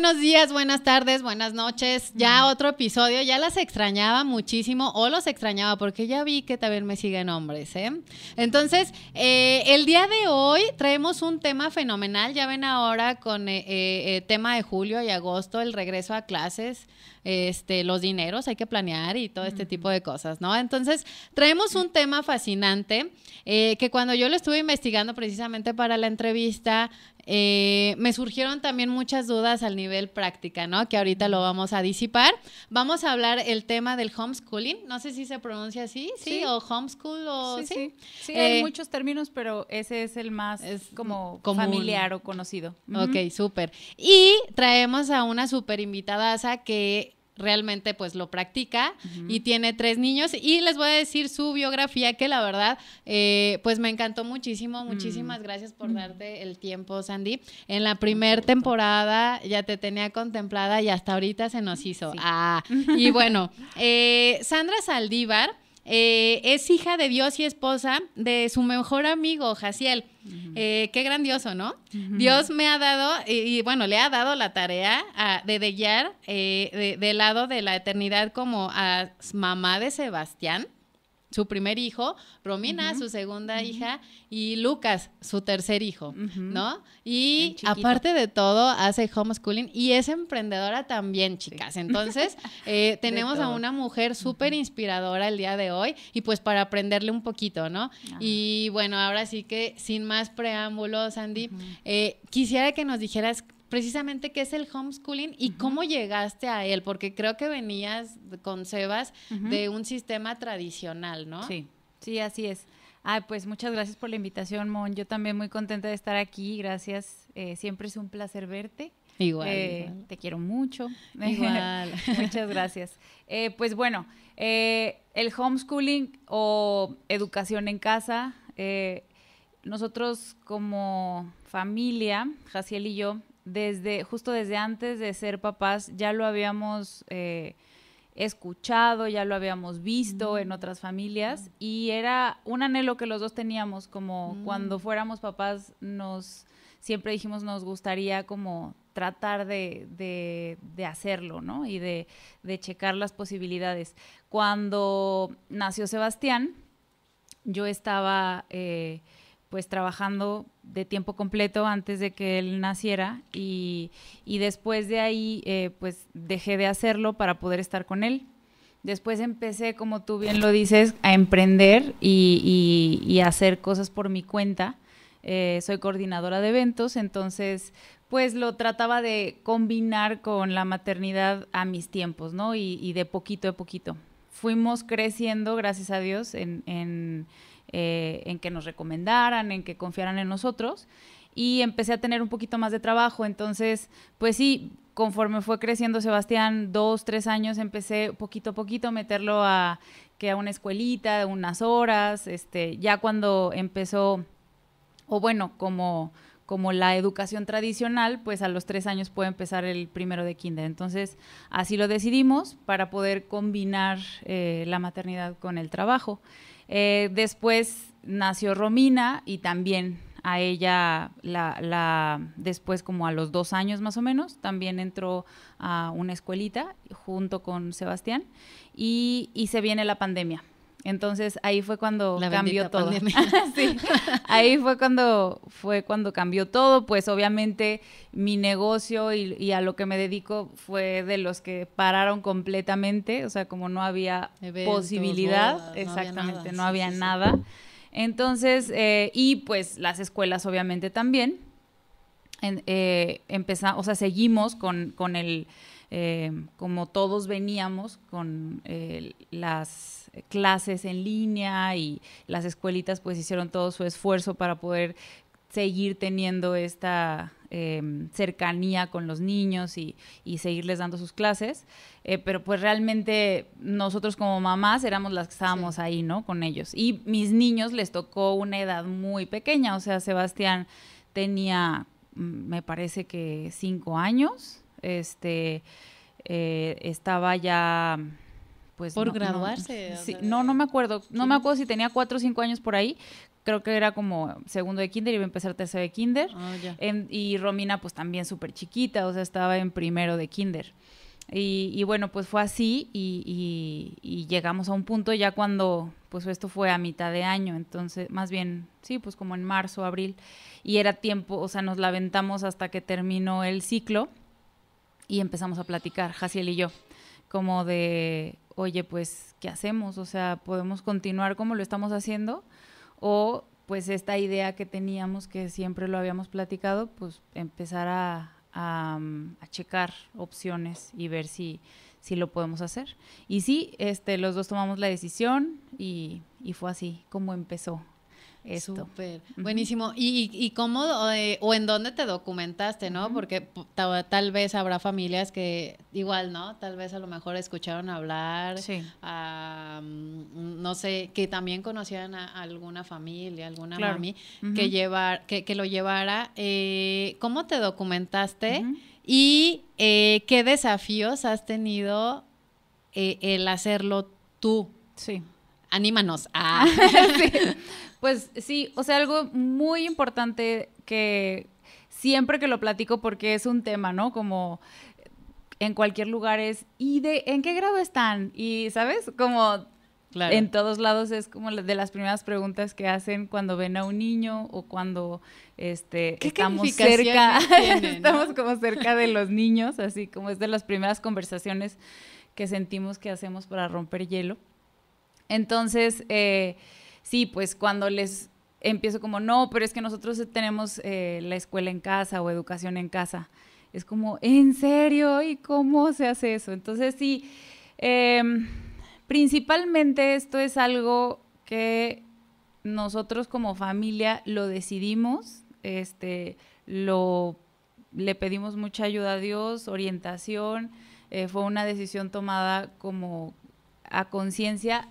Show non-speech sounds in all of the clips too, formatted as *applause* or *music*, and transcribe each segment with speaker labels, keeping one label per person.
Speaker 1: buenos días, buenas tardes, buenas noches. Ya otro episodio, ya las extrañaba muchísimo o los extrañaba porque ya vi que también me siguen hombres, ¿eh? Entonces, eh, el día de hoy traemos un tema fenomenal, ya ven ahora con eh, eh, eh tema de julio y agosto, el regreso a clases. Este, los dineros, hay que planear y todo este tipo de cosas, ¿no? Entonces, traemos un tema fascinante eh, que cuando yo lo estuve investigando precisamente para la entrevista, eh, me surgieron también muchas dudas al nivel práctica, ¿no? Que ahorita lo vamos a disipar. Vamos a hablar el tema del homeschooling. No sé
Speaker 2: si se pronuncia así, sí, o homeschool o sí. Sí, hay eh, muchos términos, pero ese es el más es como familiar o conocido. Ok,
Speaker 1: súper. Y traemos a una súper invitadaza que realmente pues lo practica y tiene tres niños y les voy a decir su biografía que la verdad eh, pues me encantó muchísimo, mm. muchísimas gracias por mm. darte el tiempo Sandy. En la primera temporada ya te tenía contemplada y hasta ahorita se nos hizo. Ah, *laughs* y bueno, eh, Sandra Saldívar eh, es hija de Dios y esposa de su mejor amigo Jaciel. Eh, qué grandioso, ¿no? Dios me ha dado, y, bueno, le ha dado la tarea de guiar eh, de, del lado de la eternidad como a mamá de Sebastián su primer hijo, Romina, su segunda hija, y Lucas, su tercer hijo, ¿no? Y aparte de todo, hace homeschooling y es emprendedora también, chicas. Entonces, *laughs* eh, tenemos a una mujer súper inspiradora el día de hoy y pues para aprenderle un poquito, ¿no? Y bueno, ahora sí que sin más preámbulos, Andy, eh, quisiera que nos dijeras precisamente qué es el homeschooling y cómo llegaste a él, porque creo que venías con Sebas de un
Speaker 2: sistema tradicional, ¿no? Sí, sí, así es. Ah, pues muchas gracias por la invitación, Mon. Yo también muy contenta de estar aquí. Gracias. Eh, siempre es un placer verte. Igual, eh, Te quiero mucho. *laughs* Igual. muchas gracias. Eh, pues bueno, el homeschooling o educación en casa, nosotros como familia, Jaciel y yo, desde, justo desde antes de ser papás, ya lo habíamos eh, escuchado, ya lo habíamos visto en otras familias y era un anhelo que los dos teníamos, como mm. cuando fuéramos papás nos, siempre dijimos nos gustaría como tratar de, hacerlo, ¿no? Y de, checar las posibilidades. Cuando nació Sebastián, yo estaba eh, pues trabajando de tiempo completo antes de que él naciera y, después de ahí eh, pues dejé de hacerlo para poder estar con él. Después empecé, como tú bien lo dices, a emprender y, y, hacer cosas por mi cuenta. Eh, soy coordinadora de eventos, entonces pues lo trataba de combinar con la maternidad a mis tiempos, ¿no? Y, de poquito a poquito. Fuimos creciendo, gracias a Dios, en eh, en que nos recomendaran, en que confiaran en nosotros. Y empecé a tener un poquito más de trabajo. Entonces, pues sí, conforme fue creciendo Sebastián, dos, tres años, empecé poquito a poquito a meterlo a que a una escuelita, unas horas, este, ya cuando empezó, o bueno, como, como la educación tradicional, pues a los tres años puede empezar el primero de kinder. Entonces, así lo decidimos para poder combinar eh, la maternidad con el trabajo. Eh, después nació Romina y también a ella la, después como a los dos años más o menos también entró a una escuelita junto con Sebastián y se viene la pandemia entonces ahí fue cuando cambió todo. *laughs* Ahí fue cuando fue cuando cambió todo. Pues obviamente mi negocio y, a lo que me dedico fue de los que pararon completamente. O sea, como no había posibilidad, exactamente, no había nada. Entonces, eh, y pues las escuelas obviamente también. Eh, empezamos, o sea, seguimos con, con el, eh, como todos veníamos con las clases en línea y las escuelitas pues hicieron todo su esfuerzo para poder seguir teniendo esta em, cercanía con los niños y, seguirles dando sus clases, eh, pero pues realmente nosotros como mamás éramos las que estábamos ahí, ¿no? Con ellos. Y mis niños les tocó una edad muy pequeña, o sea, Sebastián tenía, mm, me parece que cinco años, este, eh, estaba ya pues, por graduarse. No, no, me acuerdo. No me acuerdo si tenía cuatro o cinco años por ahí. Creo que era como segundo de kinder, iba a empezar tercero de kinder. Ah, y Romina pues también súper chiquita, o sea, estaba en primero de kinder. Y, bueno, pues fue así y, llegamos a un punto ya cuando, pues esto fue a mitad de año, entonces, más bien, sí, pues como en marzo, abril, y era tiempo, o sea, nos lamentamos hasta que terminó el ciclo y empezamos a platicar, Jaciel y yo, como de oye, pues, ¿qué hacemos? O sea, ¿podemos continuar como lo estamos haciendo? O pues esta idea que teníamos, que siempre lo habíamos platicado, pues empezar a, mm, checar opciones y ver si, lo podemos hacer. Y sí, este, los dos tomamos la decisión y fue así como empezó esto. buenísimo.
Speaker 1: ¿Y, cómo eh, o en dónde te documentaste, no? Porque tal vez habrá familias que igual, ¿no? Tal vez a lo mejor escucharon hablar, sí. no sé, que también conocían a alguna familia, alguna mami, que, llevar, que, lo llevara. Eh, ¿Cómo te documentaste? ¿Y eh, qué desafíos has tenido el hacerlo tú? Sí.
Speaker 2: Anímanos. a ah. *laughs* Pues sí, o sea, algo muy importante que siempre que lo platico porque es un tema, ¿no? Como en cualquier lugar es, ¿y de en qué grado están? Y, ¿sabes? Como en todos lados es como de las primeras preguntas que hacen cuando ven a un niño o cuando este, estamos cerca, *laughs* estamos como cerca de los niños, así como es de las primeras conversaciones que sentimos que hacemos para romper hielo. Entonces, eh, sí, pues cuando les empiezo como, no, pero es que nosotros tenemos eh, la escuela en casa o educación en casa. Es como, ¿en serio? ¿Y cómo se hace eso? Entonces sí, em, principalmente esto es algo que nosotros como familia lo decidimos, este, lo, le pedimos mucha ayuda a Dios, orientación, eh, fue una decisión tomada como a conciencia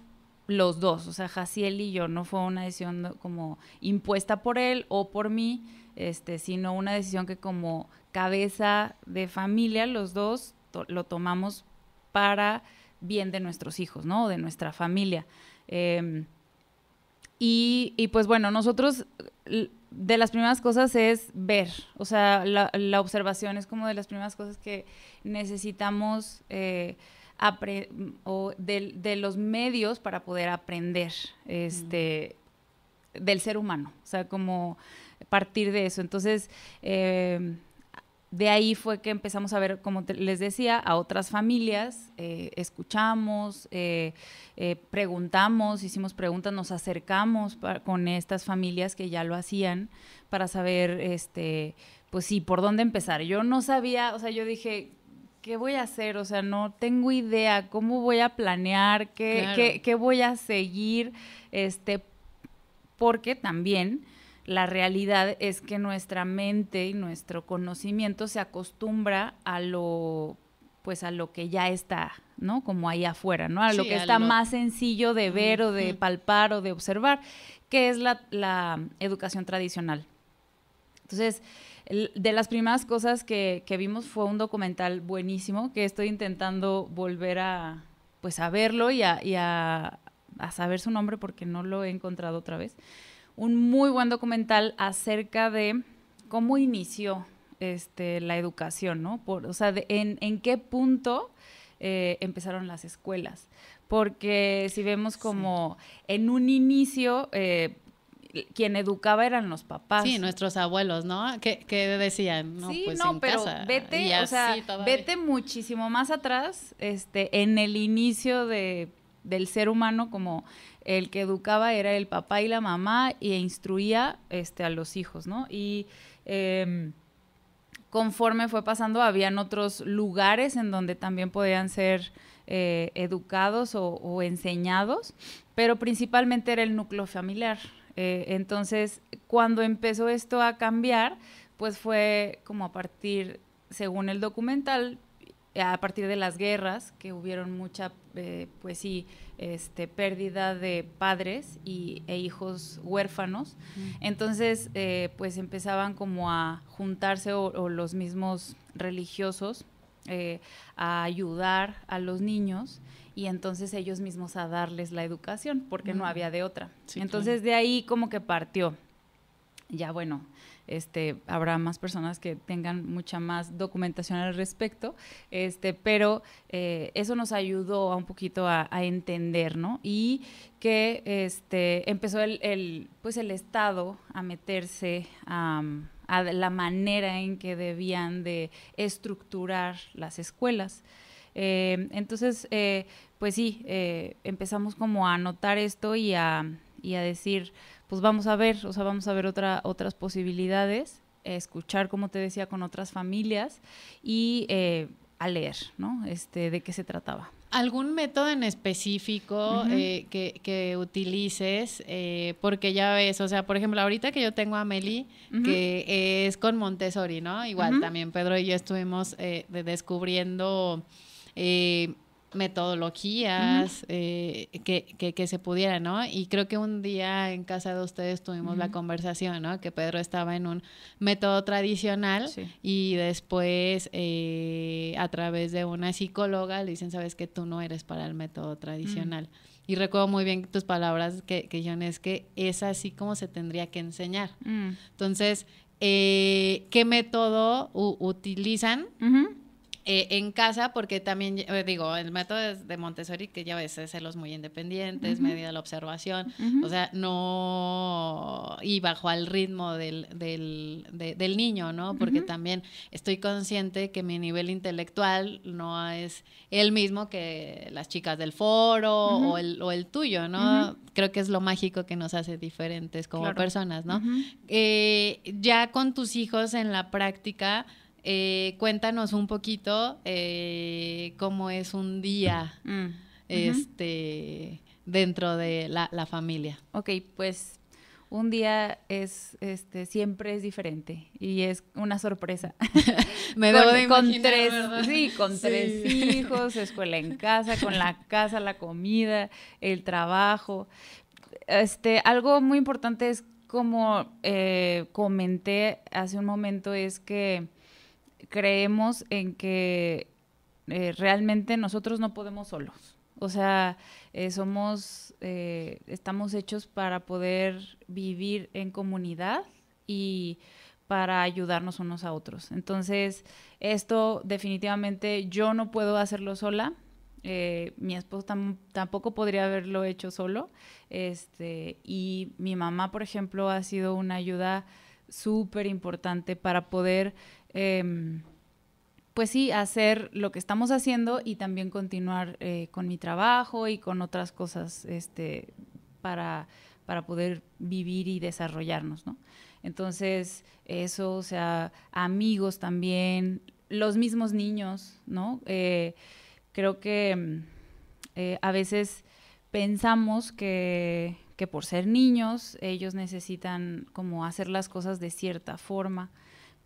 Speaker 2: los dos, o sea, Jaciel y yo, no fue una decisión como impuesta por él o por mí, este, sino una decisión que como cabeza de familia los dos lo tomamos para bien de nuestros hijos, ¿no? de nuestra familia. Em, y, pues bueno, nosotros de las primeras cosas es ver, o sea, la, observación es como de las primeras cosas que necesitamos... Eh, de, los medios para poder aprender este, del ser humano, o sea, como partir de eso. Entonces, em, de ahí fue que empezamos a ver, como les decía, a otras familias, eh, escuchamos, eh, eh, preguntamos, hicimos preguntas, nos acercamos con estas familias que ya lo hacían para saber, este, pues sí, por dónde empezar. Yo no sabía, o sea, yo dije, ¿qué voy a hacer? O sea, no tengo idea cómo voy a planear, qué, voy a seguir, este, porque también la realidad es que nuestra mente y nuestro conocimiento se acostumbra a lo pues a lo que ya está, ¿no? Como ahí afuera, ¿no? A lo que está más sencillo de ver o de palpar o de observar, que es la, la educación tradicional. Entonces, de las primeras cosas que, que, vimos fue un documental buenísimo que estoy intentando volver a, pues, a verlo y, a, a, saber su nombre porque no lo he encontrado otra vez. Un muy buen documental acerca de cómo inició este, la educación, ¿no? o sea, en, en, qué punto eh, empezaron las escuelas. Porque si vemos como en un inicio... Eh, quien educaba eran los papás. Sí, nuestros abuelos, ¿no? Que, decían, no, sí, pues no, pero vete, o sea, vete muchísimo más atrás, este, en el inicio de, del ser humano, como el que educaba era el papá y la mamá e instruía este, a los hijos, ¿no? Y em, conforme fue pasando, habían otros lugares en donde también podían ser eh, educados o enseñados, pero principalmente era el núcleo familiar, eh, entonces, cuando empezó esto a cambiar, pues fue como a partir, según el documental, a partir de las guerras, que hubieron mucha, eh, pues sí, este, pérdida de padres y, e hijos huérfanos. Entonces, eh, pues empezaban como a juntarse o, los mismos religiosos a ayudar a los niños y entonces ellos mismos a darles la educación, porque no mm. había de otra. entonces de ahí como que partió. Ya bueno, este, habrá más personas que tengan mucha más documentación al respecto, este, pero eh, eso nos ayudó a un poquito a, entender, ¿no? Y que este, empezó el, pues el Estado a meterse a la manera en que debían de estructurar las escuelas. Eh, entonces, eh, pues sí, eh, empezamos como a anotar esto y a, y a decir, pues vamos a ver, o sea, vamos a ver otra, otras posibilidades, escuchar, como te decía, con otras familias y a leer, ¿no? Este, de qué se trataba.
Speaker 1: ¿Algún método en específico que, utilices? porque ya ves, o sea, por ejemplo, ahorita que yo tengo a Meli, que es con Montessori, ¿no? Igual también Pedro y yo estuvimos descubriendo eh, metodologías eh, que, se pudiera, ¿no? Y creo que un día en casa de ustedes tuvimos la conversación, ¿no? Que Pedro estaba en un método tradicional y después eh, a través de una psicóloga le dicen, sabes que tú no eres para el método tradicional. Mm. Y recuerdo muy bien tus palabras, que, que es que es así como se tendría que enseñar. Mm. Entonces, ¿qué método utilizan? Eh, en casa, porque también, eh, digo, el método de Montessori, que ya ves, es celos muy independientes, medida la observación, o sea, no, y bajo al ritmo del, niño, ¿no? Porque también estoy consciente que mi nivel intelectual no es el mismo que las chicas del foro o el, tuyo, ¿no? Creo que es lo mágico que nos hace diferentes como personas, ¿no? Eh, ya con tus hijos en la práctica, eh, cuéntanos un poquito eh, cómo es un día mm, este, dentro de la, familia.
Speaker 2: Ok, pues un día es, este, siempre es diferente y es una sorpresa. *laughs* Me *laughs* debo con, de imaginar, tres, Sí, con tres *laughs* hijos, escuela en casa, con la casa, la comida, el trabajo. Este, algo muy importante es como eh, comenté hace un momento, es que creemos en que eh, realmente nosotros no podemos solos. O sea, eh, somos, eh, estamos hechos para poder vivir en comunidad y para ayudarnos unos a otros. Entonces, esto definitivamente yo no puedo hacerlo sola. mi esposo tampoco podría haberlo hecho solo. Este, y mi mamá, por ejemplo, ha sido una ayuda súper importante para poder Em, pues sí, hacer lo que estamos haciendo y también continuar eh, con mi trabajo y con otras cosas este, para, poder vivir y desarrollarnos, ¿no? Entonces, eso, o sea, amigos también, los mismos niños, ¿no? Eh, creo que em, eh, a veces pensamos que, que, por ser niños ellos necesitan como hacer las cosas de cierta forma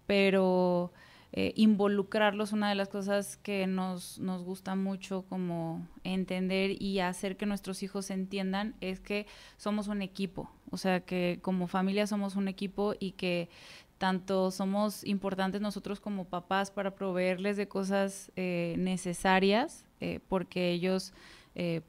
Speaker 2: pero eh, involucrarlos, una de las cosas que nos, nos gusta mucho como entender y hacer que nuestros hijos entiendan es que somos un equipo, o sea, que como familia somos un equipo y que tanto somos importantes nosotros como papás para proveerles de cosas eh, necesarias, eh, porque ellos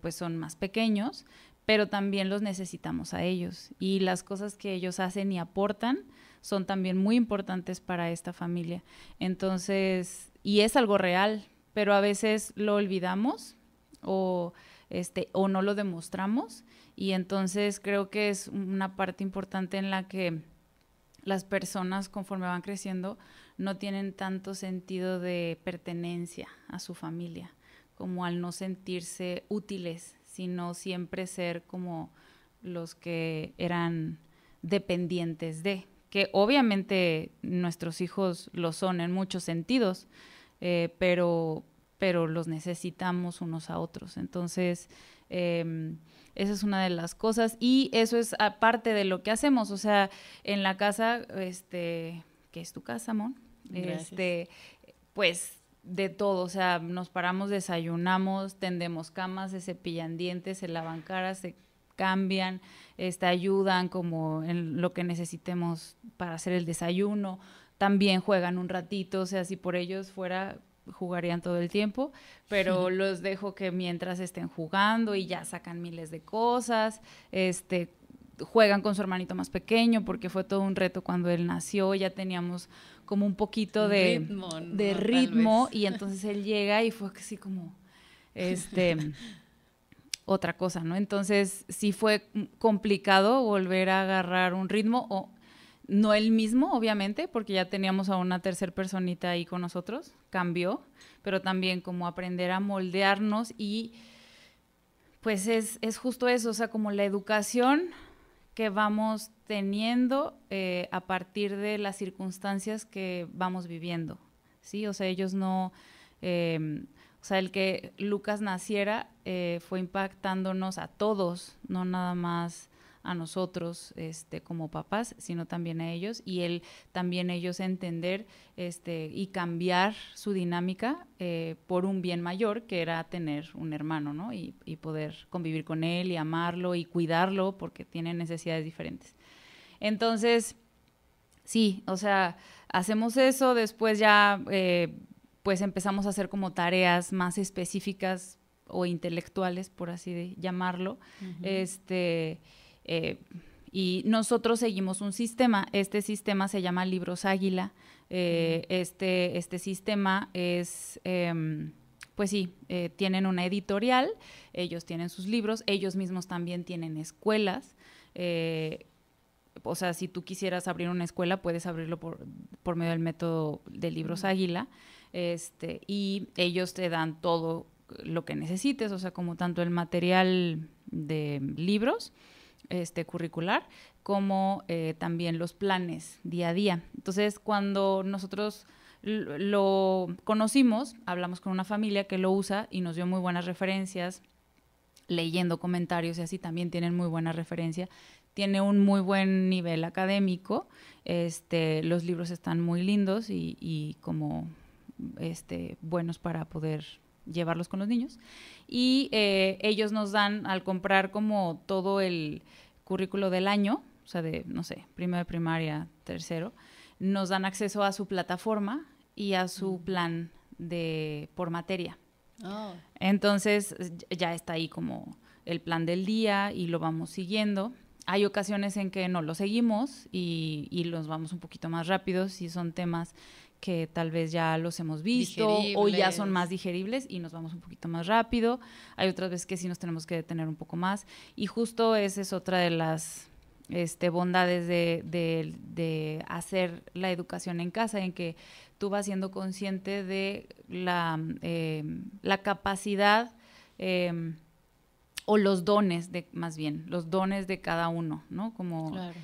Speaker 2: pues son más pequeños, pero también los necesitamos a ellos. Y las cosas que ellos hacen y aportan, son también muy importantes para esta familia. Entonces, y es algo real, pero a veces lo olvidamos o, este, o no lo demostramos. Y entonces creo que es una parte importante en la que las personas conforme van creciendo no tienen tanto sentido de pertenencia a su familia, como al no sentirse útiles, sino siempre ser como los que eran dependientes de que obviamente nuestros hijos lo son en muchos sentidos, eh, pero, pero los necesitamos unos a otros. Entonces, em, esa es una de las cosas y eso es aparte de lo que hacemos, o sea, en la casa, este, que es tu casa, Mon, este, pues de todo, o sea, nos paramos, desayunamos, tendemos camas, se cepillan dientes, se lavan caras, se cambian, este, ayudan como en lo que necesitemos para hacer el desayuno, también juegan un ratito, o sea, si por ellos fuera jugarían todo el tiempo, pero los dejo que mientras estén jugando y ya sacan miles de cosas, este juegan con su hermanito más pequeño porque fue todo un reto cuando él nació, ya teníamos como un poquito de ritmo, ritmo y entonces él llega y fue así como este *laughs* otra cosa, ¿no? Entonces sí fue complicado volver a agarrar un ritmo, o no el mismo, obviamente, porque ya teníamos a una tercer personita ahí con nosotros, cambió, pero también como aprender a moldearnos y pues es, justo eso, o sea, como la educación que vamos teniendo eh, a partir de las circunstancias que vamos viviendo, ¿sí? O sea, ellos no... Eh, o sea, el que Lucas naciera eh, fue impactándonos a todos, no nada más a nosotros este, como papás, sino también a ellos y él también ellos entender este, y cambiar su dinámica eh, por un bien mayor que era tener un hermano, ¿no? Y, poder convivir con él y amarlo y cuidarlo porque tiene necesidades diferentes. Entonces, sí, o sea, hacemos eso, después ya... Eh, pues empezamos a hacer como tareas más específicas o intelectuales, por así llamarlo. Este. Eh, y nosotros seguimos un sistema. Este sistema se llama Libros Águila. Eh, este, este, sistema es, em, pues sí, eh, tienen una editorial, ellos tienen sus libros, ellos mismos también tienen escuelas. o sea, si tú quisieras abrir una escuela, puedes abrirlo por, medio del método de Libros Águila este, y ellos te dan todo lo que necesites, o sea, como tanto el material de libros, este, curricular, como eh, también los planes día a día. Entonces, cuando nosotros lo conocimos, hablamos con una familia que lo usa y nos dio muy buenas referencias, leyendo comentarios y así también tienen muy buena referencia. Tiene un muy buen nivel académico, este, los libros están muy lindos y como este, buenos para poder llevarlos con los niños. Y eh, ellos nos dan, al comprar como todo el currículo del año, o sea, de, no sé, primero primaria, tercero, nos dan acceso a su plataforma y a su mm. plan de por materia. Oh. Entonces ya está ahí como el plan del día y lo vamos siguiendo. Hay ocasiones en que no lo seguimos y, y los vamos un poquito más rápido si son temas que tal vez ya los hemos visto o ya son más digeribles y nos vamos un poquito más rápido. Hay otras veces que sí nos tenemos que detener un poco más. Y justo esa es otra de las este, bondades de, hacer la educación en casa, en que tú vas siendo consciente de la, em, capacidad em, o los dones, de, más bien, los dones de cada uno, ¿no? Como claro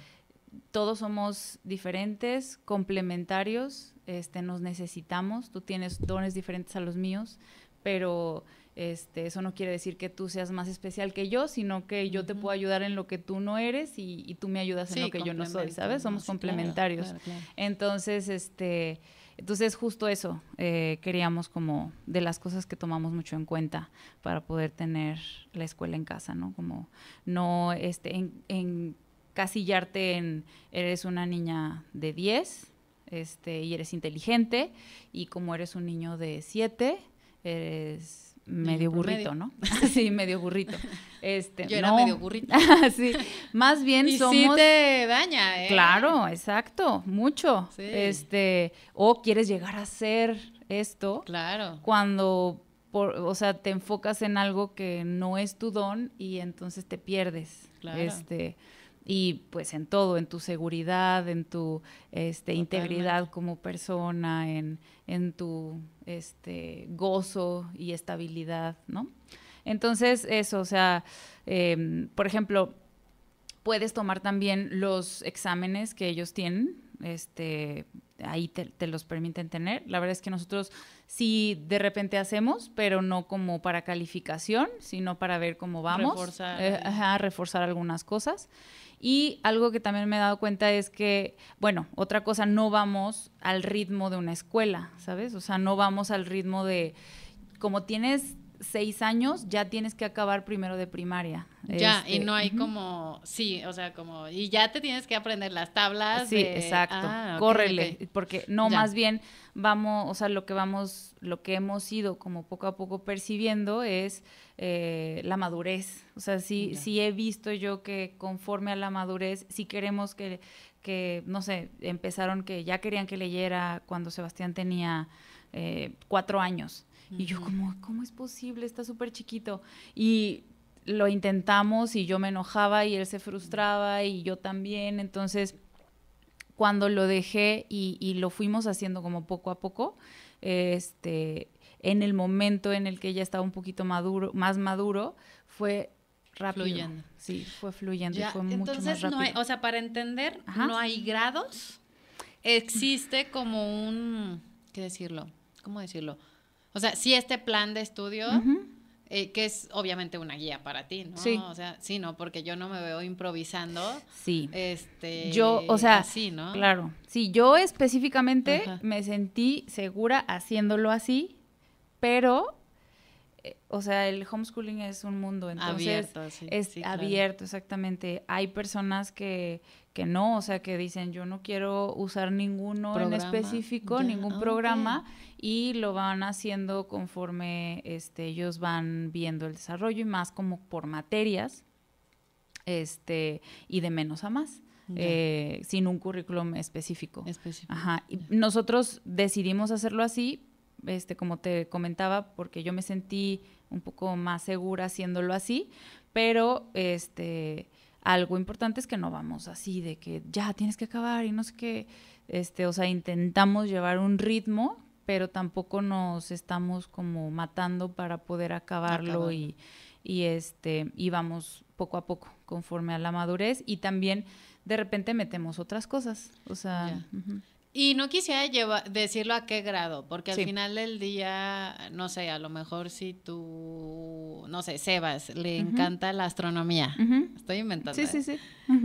Speaker 2: todos somos diferentes, complementarios, este, nos necesitamos, tú tienes dones diferentes a los míos, pero este, eso no quiere decir que tú seas más especial que yo, sino que yo te puedo ayudar en lo que tú no eres y, tú me ayudas en lo que yo no soy, ¿sabes? Somos complementarios. Entonces, este, entonces justo eso eh, queríamos como de las cosas que tomamos mucho en cuenta para poder tener la escuela en casa, ¿no? Como no, este, en casillarte en eres una niña de 10 este, y eres inteligente y como eres un niño de 7, eres medio burrito, ¿no? *laughs* sí, medio burrito. Este, Yo era medio burrito. *laughs* Ah, sí, más bien y sí te daña, ¿eh? Claro, exacto, mucho. Este, o quieres llegar a ser esto. Claro. Cuando, o sea, te enfocas en algo que no es tu don y entonces te pierdes. Claro. Este, y pues en todo, en tu seguridad, en tu este, integridad como persona, en, tu este, gozo y estabilidad, ¿no? Entonces, eso, o sea, em, por ejemplo, puedes tomar también los exámenes que ellos tienen, este, ahí te, los permiten tener. La verdad es que nosotros sí de repente hacemos, pero no como para calificación, sino para ver cómo vamos. Reforzar. Eh, ajá, reforzar algunas cosas. Y algo que también me he dado cuenta es que, bueno, otra cosa, no vamos al ritmo de una escuela, ¿sabes? O sea, no vamos al ritmo de, como tienes seis años ya tienes que acabar primero de primaria. Ya, y este, no hay como, sí, o sea, como, y ya te tienes que aprender las tablas. Sí, exacto, ah, córrele, porque no, más bien vamos, o sea, lo que vamos, lo que hemos ido como poco a poco percibiendo es eh, la madurez, o sea, sí, sí he visto yo que conforme a la madurez, sí queremos que, que, no sé, empezaron que ya querían que leyera cuando Sebastián tenía eh, cuatro años y yo como, ¿cómo es posible? Está súper chiquito. Y lo intentamos y yo me enojaba y él se frustraba y yo también. Entonces, cuando lo dejé y, lo fuimos haciendo como poco a poco, este, en el momento en el que ella estaba un poquito maduro, más maduro, fue rápido. Fluyendo. Sí, fue fluyendo, fue mucho más rápido. No o
Speaker 1: sea, para entender, no hay grados. Existe como un, ¿qué decirlo? ¿Cómo decirlo? O sea, sí este plan de estudio, eh, que es obviamente una guía para ti, ¿no? Sí. O sea, sí, ¿no? Porque yo no me veo improvisando. Sí. Este, yo, o sea, ¿no? Claro.
Speaker 2: Sí, yo específicamente me sentí segura haciéndolo así, pero eh, o sea, el homeschooling es un mundo, entonces abierto, sí, es abierto, exactamente. Hay personas que, que, no, o sea, que dicen, yo no quiero usar ninguno en específico, ningún ah, programa, y lo van haciendo conforme este, ellos van viendo el desarrollo y más como por materias este, y de menos a más. Eh, sin un currículum específico. Ajá. Y Nosotros decidimos hacerlo así, este, como te comentaba, porque yo me sentí un poco más segura haciéndolo así, pero este, algo importante es que no vamos así de que ya tienes que acabar y no sé qué, este, o sea, intentamos llevar un ritmo pero tampoco nos estamos como matando para poder acabarlo y, este y vamos poco a poco conforme a la madurez y también de repente metemos otras cosas, o sea,
Speaker 1: y no quisiera decirlo a qué grado, porque al final del día, no sé, a lo mejor si tú, no sé, Sebas, le encanta la astronomía. Estoy inventando. Sí, sí, sí.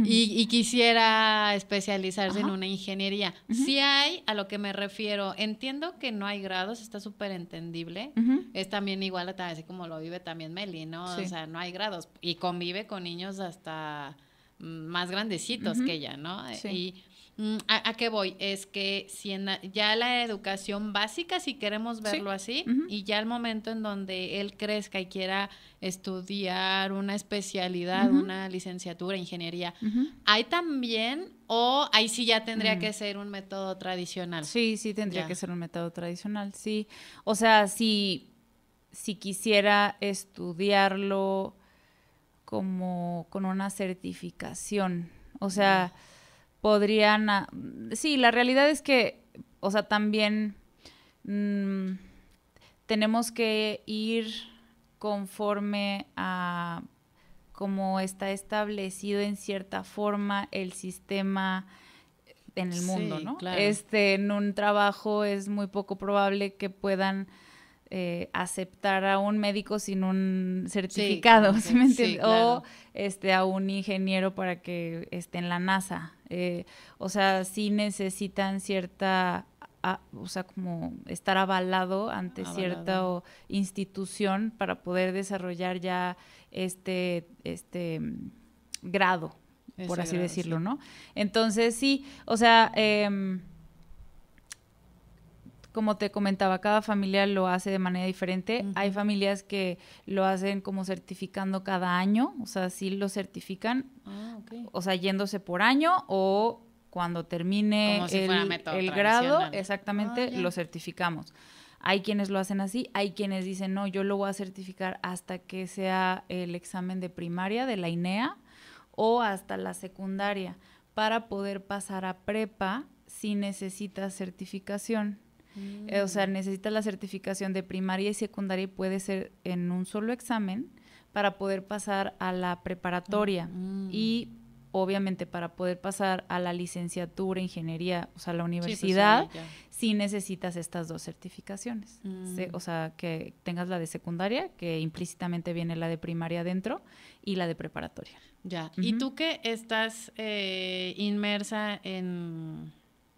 Speaker 1: y, quisiera especializarse en una ingeniería. Si hay, a lo que me refiero, entiendo que no hay grados, está súper entendible. Es también igual, a así como lo vive también Meli, ¿no? O sea, no hay grados. Y convive con niños hasta mm, más grandecitos que ella, ¿no? Sí. Y Mm, ¿A, qué voy? Es que si ya la educación básica, si queremos verlo así, y ya el momento en donde él crezca y quiera estudiar una especialidad, una licenciatura, ingeniería, hay también, o ahí sí ya tendría mm. que ser un método
Speaker 2: tradicional. Sí, sí, tendría que ser un método tradicional, sí. O sea, si, si quisiera estudiarlo como con una certificación, o sea podrían... Sí, la realidad es que, o sea, también mm, tenemos que ir conforme a cómo está establecido en cierta forma el sistema en el mundo, ¿no? Este, en un trabajo es muy poco probable que puedan eh, aceptar a un médico sin un certificado, *laughs* me O este, a un ingeniero para que esté en la NASA. Eh, o sea, sí necesitan cierta, o sea, como estar avalado ante cierta institución para poder desarrollar ya este, este mm, grado, por así decirlo, ¿no? Entonces, sí, o sea... Em, como te comentaba, cada familia lo hace de manera diferente. Hay familias que lo hacen como certificando cada año, o sea, sí lo certifican, ah, o sea, yéndose por año o cuando termine el, grado, exactamente, ah, lo certificamos. Hay quienes lo hacen así, hay quienes dicen, no, yo lo voy a certificar hasta que sea el examen de primaria de la INEA o hasta la secundaria para poder pasar a prepa si necesitas certificación. Eh, o sea, necesitas la certificación de primaria y secundaria y puede ser en un solo examen para poder pasar a la preparatoria ah, mm. y obviamente para poder pasar a la licenciatura, ingeniería, o sea, la pues, universidad, sí, necesitas estas dos certificaciones. Mm. O sea, que tengas la de secundaria, que implícitamente viene la de primaria adentro, y la de preparatoria. Ya.
Speaker 1: ¿Y tú que estás eh, inmersa en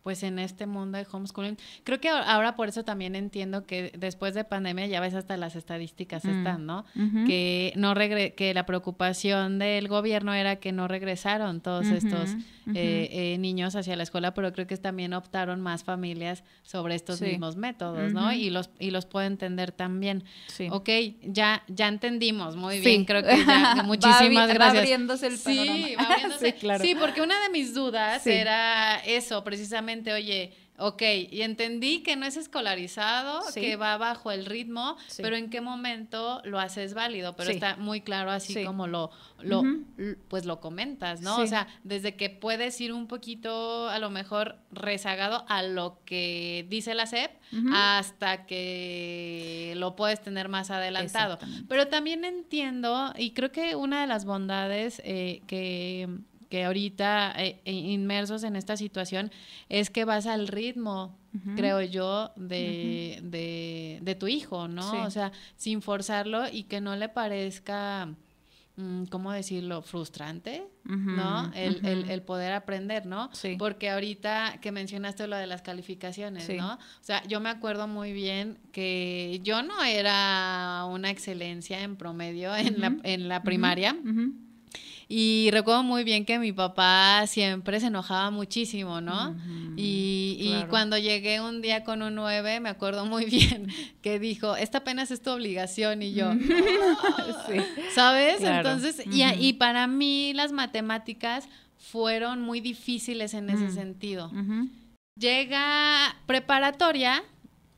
Speaker 1: pues en este mundo de homeschooling. Creo que ahora por eso también entiendo que después de pandemia ya ves hasta las estadísticas mm, están, ¿no? Que no regre que la preocupación del gobierno era que no regresaron todos estos eh, eh, niños hacia la escuela, pero creo que también optaron más familias sobre estos mismos métodos, ¿no? Y los y los puedo entender también. Sí. Ok, ya ya entendimos muy bien. Creo que ya muchísimas gracias. Sí, sí, porque una de mis dudas era eso precisamente oye, ok, y entendí que no es escolarizado, que va bajo el ritmo, pero en qué momento lo haces válido, pero está muy claro así como lo, lo pues lo comentas, ¿no? O sea, desde que puedes ir un poquito a lo mejor rezagado a lo que dice la SEP hasta que lo puedes tener más adelantado. Pero también entiendo, y creo que una de las bondades eh, que que ahorita eh, eh, inmersos en esta situación es que vas al ritmo, creo yo, de, tu hijo, ¿no? O sea, sin forzarlo y que no le parezca, mm, ¿cómo decirlo?, frustrante, ¿no? El, poder aprender, ¿no? Sí. Porque ahorita que mencionaste lo de las calificaciones, ¿no? O sea, yo me acuerdo muy bien que yo no era una excelencia en promedio en, la, en la primaria. Y recuerdo muy bien que mi papá siempre se enojaba muchísimo, ¿no? y, cuando llegué un día con un 9, me acuerdo muy bien *laughs* que dijo, esta apenas es tu obligación y yo, *laughs* ¿sabes? Entonces, y, para mí las matemáticas fueron muy difíciles en ese sentido. Llega preparatoria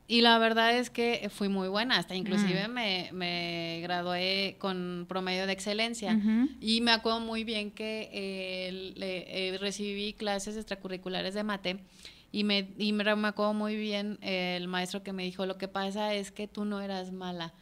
Speaker 1: y la verdad es que fui muy buena, hasta inclusive mm. me, gradué con promedio de excelencia. Y me acuerdo muy bien que eh, eh, eh, recibí clases extracurriculares de mate y me, y me, acuerdo muy bien el maestro que me dijo, lo que pasa es que tú no eras mala,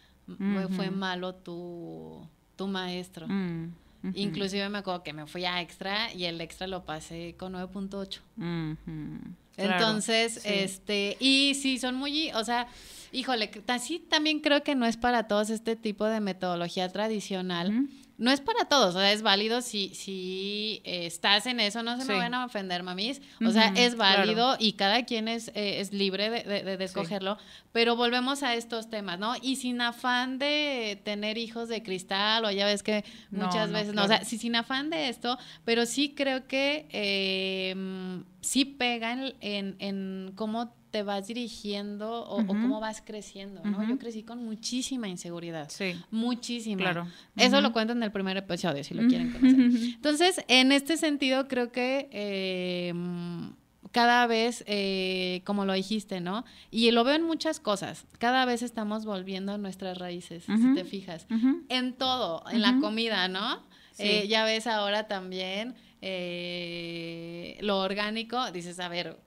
Speaker 1: fue malo tu, maestro. Mm, inclusive me acuerdo que me fui a extra y el extra lo pasé con
Speaker 2: 9.8. Entonces, este,
Speaker 1: y sí, son muy, o sea, híjole, así también creo que no es para todos este tipo de metodología tradicional no es para todos, o sea, es válido si, si eh, estás en eso, no se me van a ofender, mamis. O sea, es válido y cada quien es, eh, es libre de, de, escogerlo, pero volvemos a estos temas, ¿no? Y sin afán de tener hijos de cristal, o ya ves que muchas veces, no, o sea, sin afán de esto, pero sí creo que em, sí pega en, en, en cómo te vas dirigiendo o, cómo vas creciendo, ¿no? Yo crecí con muchísima inseguridad. Sí. Muchísima. Claro. Eso lo cuento en el primer episodio, si lo quieren conocer. *laughs* Entonces, en este sentido, creo que... Em, cada vez, eh, como lo dijiste, ¿no? Y lo veo en muchas cosas. Cada vez estamos volviendo a nuestras raíces, si te fijas. En todo, en la comida, ¿no? Eh, ya ves ahora también eh, lo orgánico. Dices, a ver,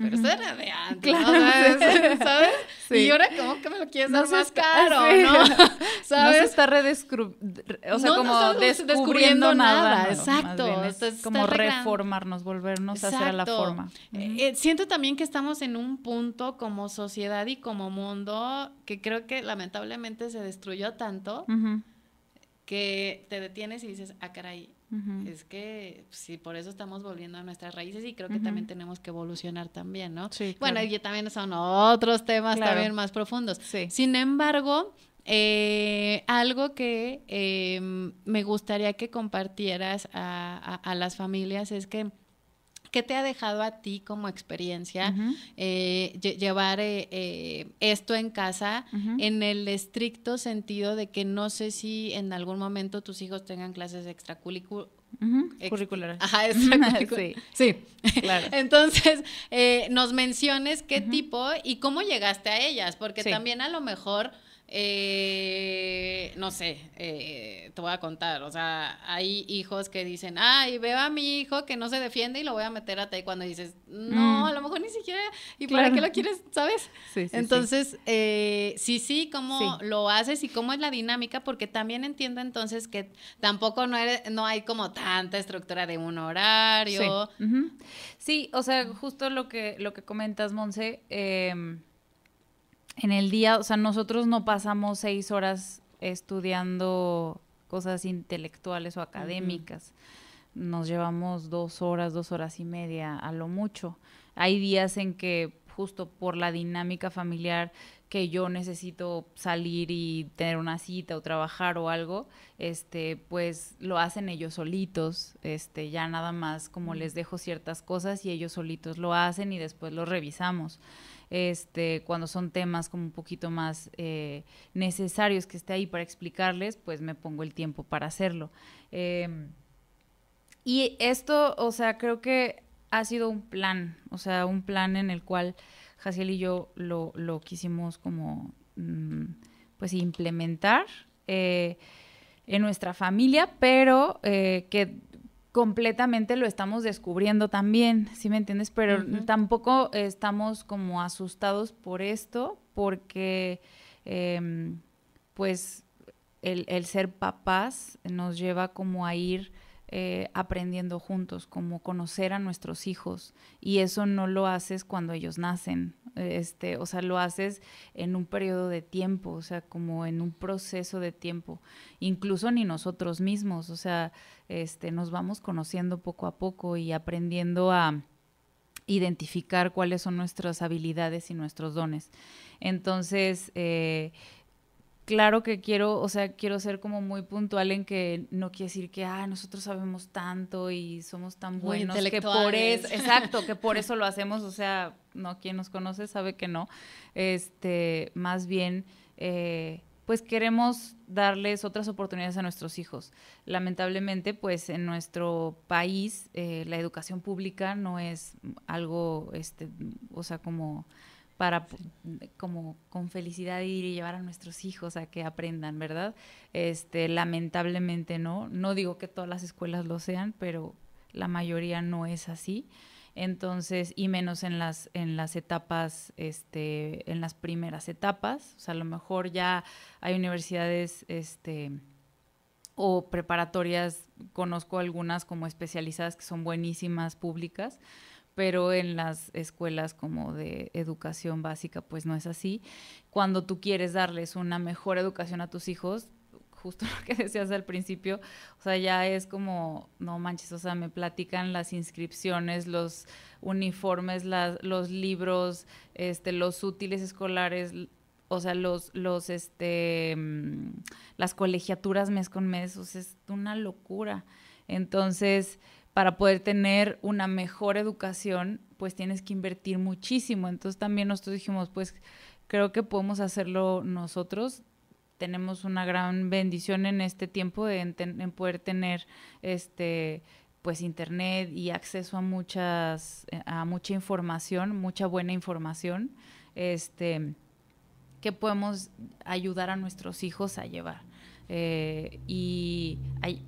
Speaker 1: pero eso era de
Speaker 2: antes, *laughs* ¿sabes?
Speaker 1: Y ahora, ¿cómo que me lo quieres dar más caro, no? *laughs* *laughs* ¿Sabes? No está
Speaker 2: redescubriendo, o sea, como descubriendo, nada. exacto. es como reformarnos, volvernos a hacer la forma.
Speaker 1: Eh, eh, siento también que estamos en un punto como sociedad y como mundo que creo que lamentablemente se destruyó tanto que te detienes y dices, ah, caray, es que pues, sí, por eso estamos volviendo a nuestras raíces y creo que también tenemos que evolucionar también, ¿no? Sí, bueno, y también son otros temas también más profundos. Sin embargo, eh, algo que eh, me gustaría que compartieras a las familias es que ¿Qué te ha dejado a ti como experiencia eh, llevar eh, eh, esto en casa en el estricto sentido de que no sé si en algún momento tus hijos tengan clases extracurriculares? Ajá, *laughs* extracurriculares. sí. claro. *laughs* Entonces, nos menciones qué tipo y cómo llegaste a ellas, porque también a lo mejor eh, no sé, eh, te voy a contar, o sea, hay hijos que dicen, ay, veo a mi hijo que no se defiende y lo voy a meter a ti cuando dices, no, mm. a lo mejor ni siquiera, ¿y para qué lo quieres, sabes? entonces, sí. sí, sí, eh, cómo lo haces y cómo es la dinámica, porque también entiendo entonces que tampoco no, hay como tanta
Speaker 2: estructura de un horario. Sí, o sea, justo lo que, lo que comentas, Monse, em, en el día, o sea, nosotros no pasamos seis horas estudiando cosas intelectuales o académicas. Nos llevamos dos horas, dos horas y media a lo mucho. Hay días en que justo por la dinámica familiar que yo necesito salir y tener una cita o trabajar o algo, este, pues lo hacen ellos solitos, este, ya nada más como les dejo ciertas cosas y ellos solitos lo hacen y después lo revisamos este, cuando son temas como un poquito más eh, necesarios que esté ahí para explicarles, pues me pongo el tiempo para hacerlo. Em, y esto, o sea, creo que ha sido un plan, o sea, un plan en el cual Jaciel y yo lo, quisimos como, mm, pues, implementar eh, en nuestra familia, pero eh, que completamente lo estamos descubriendo también, ¿sí me entiendes? Pero tampoco estamos como asustados por esto, porque em, pues el, ser papás nos lleva como a ir eh, aprendiendo juntos, como conocer a nuestros hijos, y eso no lo haces cuando ellos nacen este, o sea, lo haces en un periodo de tiempo, o sea, como en un proceso de tiempo, incluso ni nosotros mismos, o sea, este, nos vamos conociendo poco a poco y aprendiendo a identificar cuáles son nuestras habilidades y nuestros dones. Entonces, eh, claro que quiero, o sea, quiero ser como muy puntual en que no quiere decir que, ah, nosotros sabemos tanto y somos tan buenos que por eso, exacto, que por *laughs* eso lo hacemos, o sea, no, quien nos conoce sabe que no. Este, más bien, eh, pues queremos darles otras oportunidades a nuestros hijos. Lamentablemente, pues en nuestro país eh, la educación pública no es algo, este, o sea, como para como con felicidad ir y llevar a nuestros hijos a que aprendan, ¿verdad? Este, lamentablemente no, no digo que todas las escuelas lo sean, pero la mayoría no es así. Entonces, y menos en las, en las etapas, este, en las primeras etapas. O sea, a lo mejor ya hay universidades, este, o preparatorias, conozco algunas como especializadas que son buenísimas públicas, pero en las escuelas como de educación básica, pues no es así. Cuando tú quieres darles una mejor educación a tus hijos, justo *laughs* lo que decías al principio, o sea, ya es como, no manches, o sea, me platican las inscripciones, los uniformes, las, los libros, este, los útiles escolares, o sea, los, los, este, mm, las colegiaturas mes con mes, o sea, es una locura. Entonces, para poder tener una mejor educación, pues tienes que invertir muchísimo. Entonces también nosotros dijimos, pues creo que podemos hacerlo nosotros tenemos una gran bendición en este tiempo de en, poder tener este pues internet y acceso a muchas eh, a mucha información, mucha buena información, este que podemos ayudar a nuestros hijos a llevar. Eh, y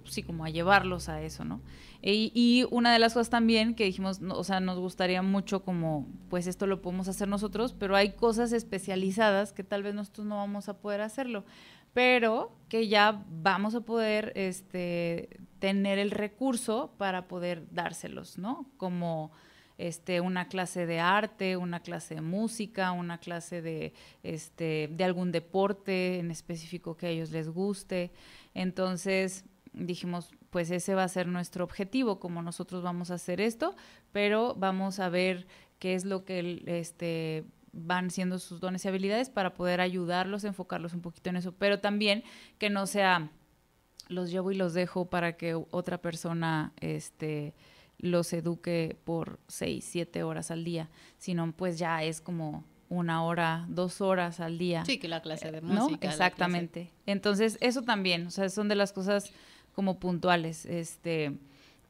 Speaker 2: sí, como a llevarlos a eso, ¿no? y una de las cosas también que dijimos, o sea, nos gustaría mucho como, pues esto lo podemos hacer nosotros, pero hay cosas especializadas que tal vez nosotros no vamos a poder hacerlo, pero que ya vamos a poder este, tener el recurso para poder dárselos, ¿no? Como este, una clase de arte, una clase de música, una clase de, este, de algún deporte en específico que a ellos les guste. Entonces dijimos, pues ese va a ser nuestro objetivo, como nosotros vamos a hacer esto, pero vamos a ver qué es lo que este, van siendo sus dones y habilidades para poder ayudarlos, enfocarlos un poquito en eso, pero también que no sea los llevo y los dejo para que otra persona este, los eduque por seis, siete horas al día, sino pues ya es como una hora, dos horas al día. Sí, que la clase de música. Exactamente. Entonces, eso también, o sea, son de las cosas como puntuales. Este,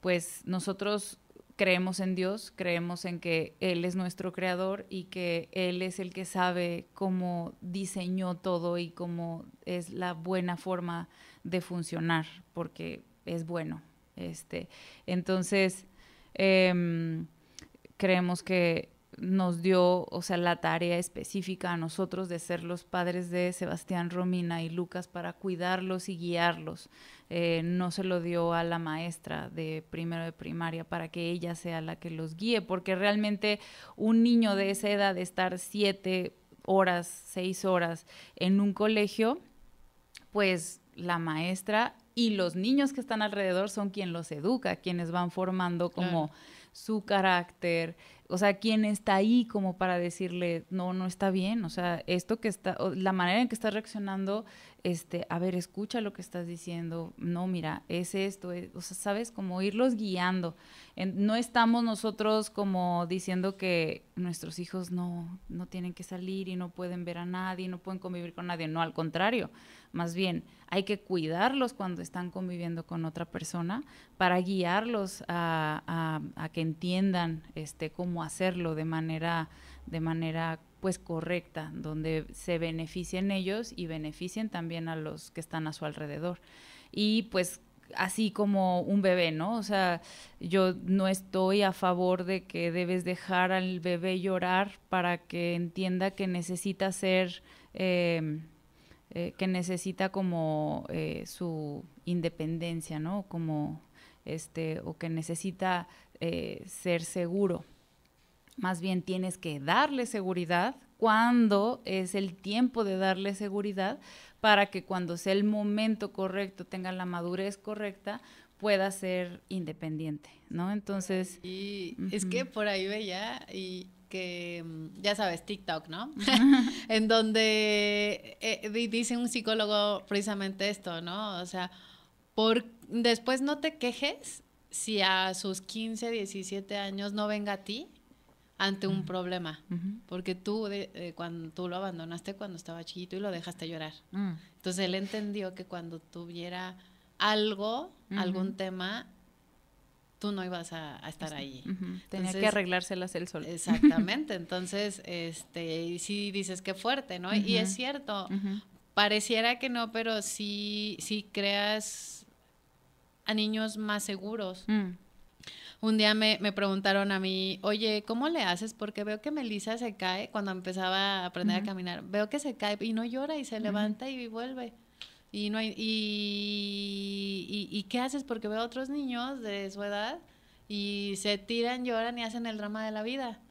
Speaker 2: pues nosotros creemos en Dios, creemos en que Él es nuestro creador y que Él es el que sabe cómo diseñó todo y cómo es la buena forma de funcionar, porque es bueno. Este, entonces, Em, creemos que nos dio, o sea, la tarea específica a nosotros de ser los padres de Sebastián, Romina y Lucas para cuidarlos y guiarlos. Eh, no se lo dio a la maestra de primero de primaria para que ella sea la que los guíe, porque realmente un niño de esa edad de estar siete horas, seis horas en un colegio, pues la maestra y los niños que están alrededor son quien los educa, quienes van formando como su carácter, o sea, quien está ahí como para decirle, no, no está bien, o sea, esto que está, la manera en que está reaccionando este, a ver, escucha lo que estás diciendo, no, mira, es esto, e, o sea, sabes, como irlos guiando. no estamos nosotros como diciendo que nuestros hijos no, no tienen que salir y no pueden ver a nadie, no pueden convivir con nadie, no, al contrario, más bien hay que cuidarlos cuando están conviviendo con otra persona para guiarlos a, a, a que entiendan este, cómo hacerlo de manera, de manera pues correcta, donde se beneficien ellos y beneficien también a los que están a su alrededor. Y pues así como un bebé, ¿no? O sea, yo no estoy a favor de que debes dejar al bebé llorar para que entienda que necesita ser, em, eh, que necesita como eh, su independencia, ¿no? Como este, o que necesita eh, ser seguro. Más bien tienes que darle seguridad cuando es el tiempo de darle seguridad para que cuando sea el momento correcto, tenga la madurez correcta, pueda ser independiente, ¿no? Entonces... Y es que por ahí veía y que,
Speaker 1: mm, ya sabes, TikTok, ¿no? *laughs* en donde eh, dice un psicólogo precisamente esto, ¿no? O sea, por, después no te quejes si a sus 15, 17 años no venga a ti ante un problema, porque tú, eh, cuando, tú lo abandonaste cuando estaba chiquito y lo dejaste llorar. Mm. Entonces él entendió que cuando tuviera algo, algún tema, tú no ibas a, estar este, ahí. Tenía que arreglárselas él solo. Exactamente, *laughs* entonces, este, y sí dices que fuerte, ¿no? Y es cierto, pareciera que no, pero sí, sí creas a niños más seguros. Mm un día me, preguntaron a mí, oye, ¿cómo le haces? Porque veo que Melissa se cae cuando empezaba a aprender a caminar. Veo que se cae y no llora y se levanta y vuelve. Y, no y, y, qué haces? Porque veo a otros niños de su edad y se tiran, lloran y hacen el drama de la vida.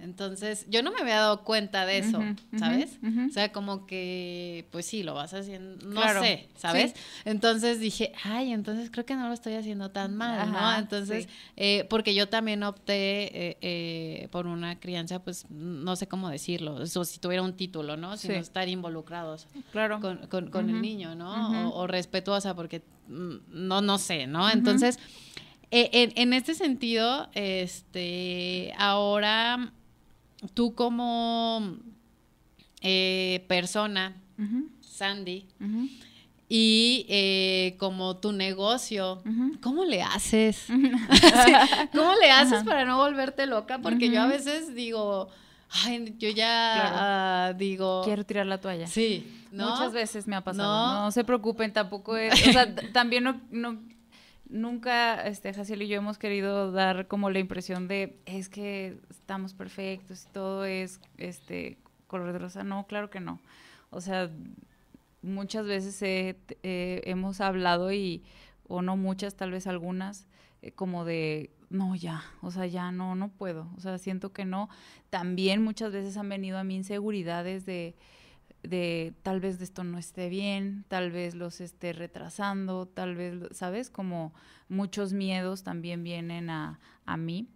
Speaker 1: Entonces, yo no me había dado cuenta de eso, ¿sabes? o sea, como que, pues sí, lo vas haciendo, no sé, ¿sabes? Entonces dije, ay, entonces creo que no lo estoy haciendo tan mal, ¿no? Entonces, eh, porque yo también opté eh, eh, por una crianza, pues no sé cómo decirlo, o si tuviera un título, ¿no? Sino estar involucrados con, el niño, ¿no? O, o, respetuosa, porque mm, no, no sé, ¿no? Entonces... Eh, en, este sentido, este, ahora tú como eh, persona, Sandy, y eh, como tu negocio, ¿cómo le haces? *laughs* ¿Cómo le haces para no volverte loca? Porque yo a veces digo, ay, yo ya ah, digo... Quiero tirar la toalla. Sí. Muchas veces me ha pasado. No, no
Speaker 2: se preocupen, tampoco es... O sea, *laughs* también no nunca este Jaciel y yo hemos querido dar como la impresión de es que estamos perfectos y todo es este color de rosa. No, claro que no. O sea, muchas veces hemos hablado y o no muchas, tal vez algunas, eh, como de no ya, o sea, ya no no puedo. O sea, siento que no. También muchas veces han venido a mí inseguridades de de tal vez de esto no esté bien, tal vez los esté retrasando, tal vez, ¿sabes? Como muchos miedos también vienen a, mí.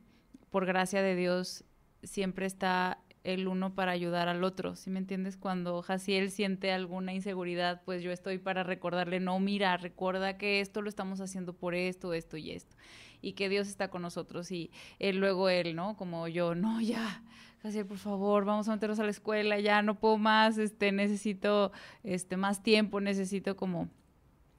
Speaker 2: Por gracia de Dios siempre está el uno para ayudar al otro, ¿sí me entiendes? Cuando él siente alguna inseguridad, pues yo estoy para recordarle, no, mira, recuerda que esto lo estamos haciendo por esto, esto y esto, y que Dios está con nosotros, y eh, luego él, ¿no? Como yo, no, ya, Así, por favor, vamos a meternos a la escuela, ya no puedo más, este, necesito este, más tiempo, necesito como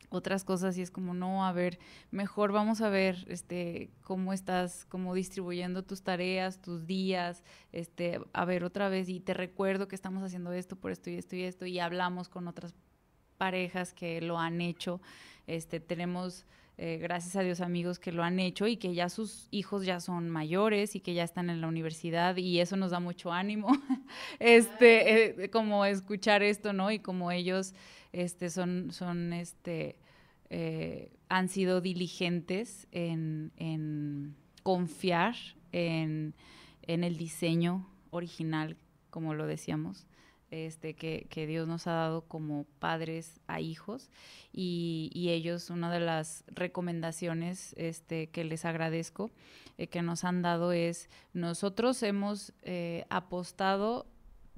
Speaker 2: otras cosas y es como, no, a ver, mejor vamos a ver este, cómo estás como distribuyendo tus tareas, tus días, este, a ver otra vez y te recuerdo que estamos haciendo esto por esto y esto y esto y hablamos con otras parejas que lo han hecho, este, tenemos eh, gracias a Dios amigos que lo han hecho y que ya sus hijos ya son mayores y que ya están en la universidad y eso nos da mucho ánimo, *laughs* este, eh, como escuchar esto, ¿no? Y como ellos, este, son, son, este, eh, han sido diligentes en, confiar en el diseño original, como lo decíamos, este, que, Dios nos ha dado como padres a hijos y, ellos, una de las recomendaciones este, que les agradezco eh, que nos han dado es, nosotros hemos eh, apostado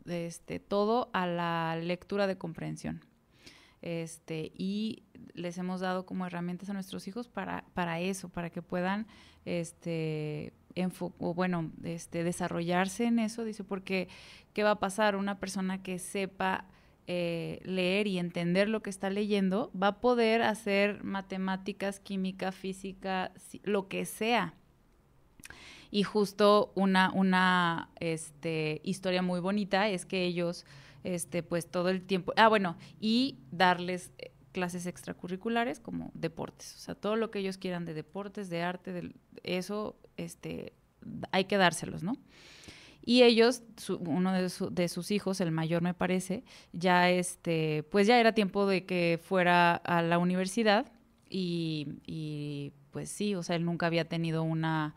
Speaker 2: este, todo a la lectura de comprensión. y les hemos dado como herramientas a nuestros hijos para, para eso, para que puedan este, o bueno, este, desarrollarse en eso, dice, porque ¿qué va a pasar? Una persona que sepa eh, leer y entender lo que está leyendo va a poder hacer matemáticas, química, física, lo que sea. Y justo una, una este, historia muy bonita es que ellos, este, pues todo el tiempo, ah, bueno, y darles eh, clases extracurriculares como deportes, o sea, todo lo que ellos quieran de deportes, de arte, de eso este, hay que dárselos, ¿no? Y ellos, uno de, sus hijos, el mayor me parece, ya este, pues ya era tiempo de que fuera a la universidad y, pues sí, o sea, él nunca había tenido una...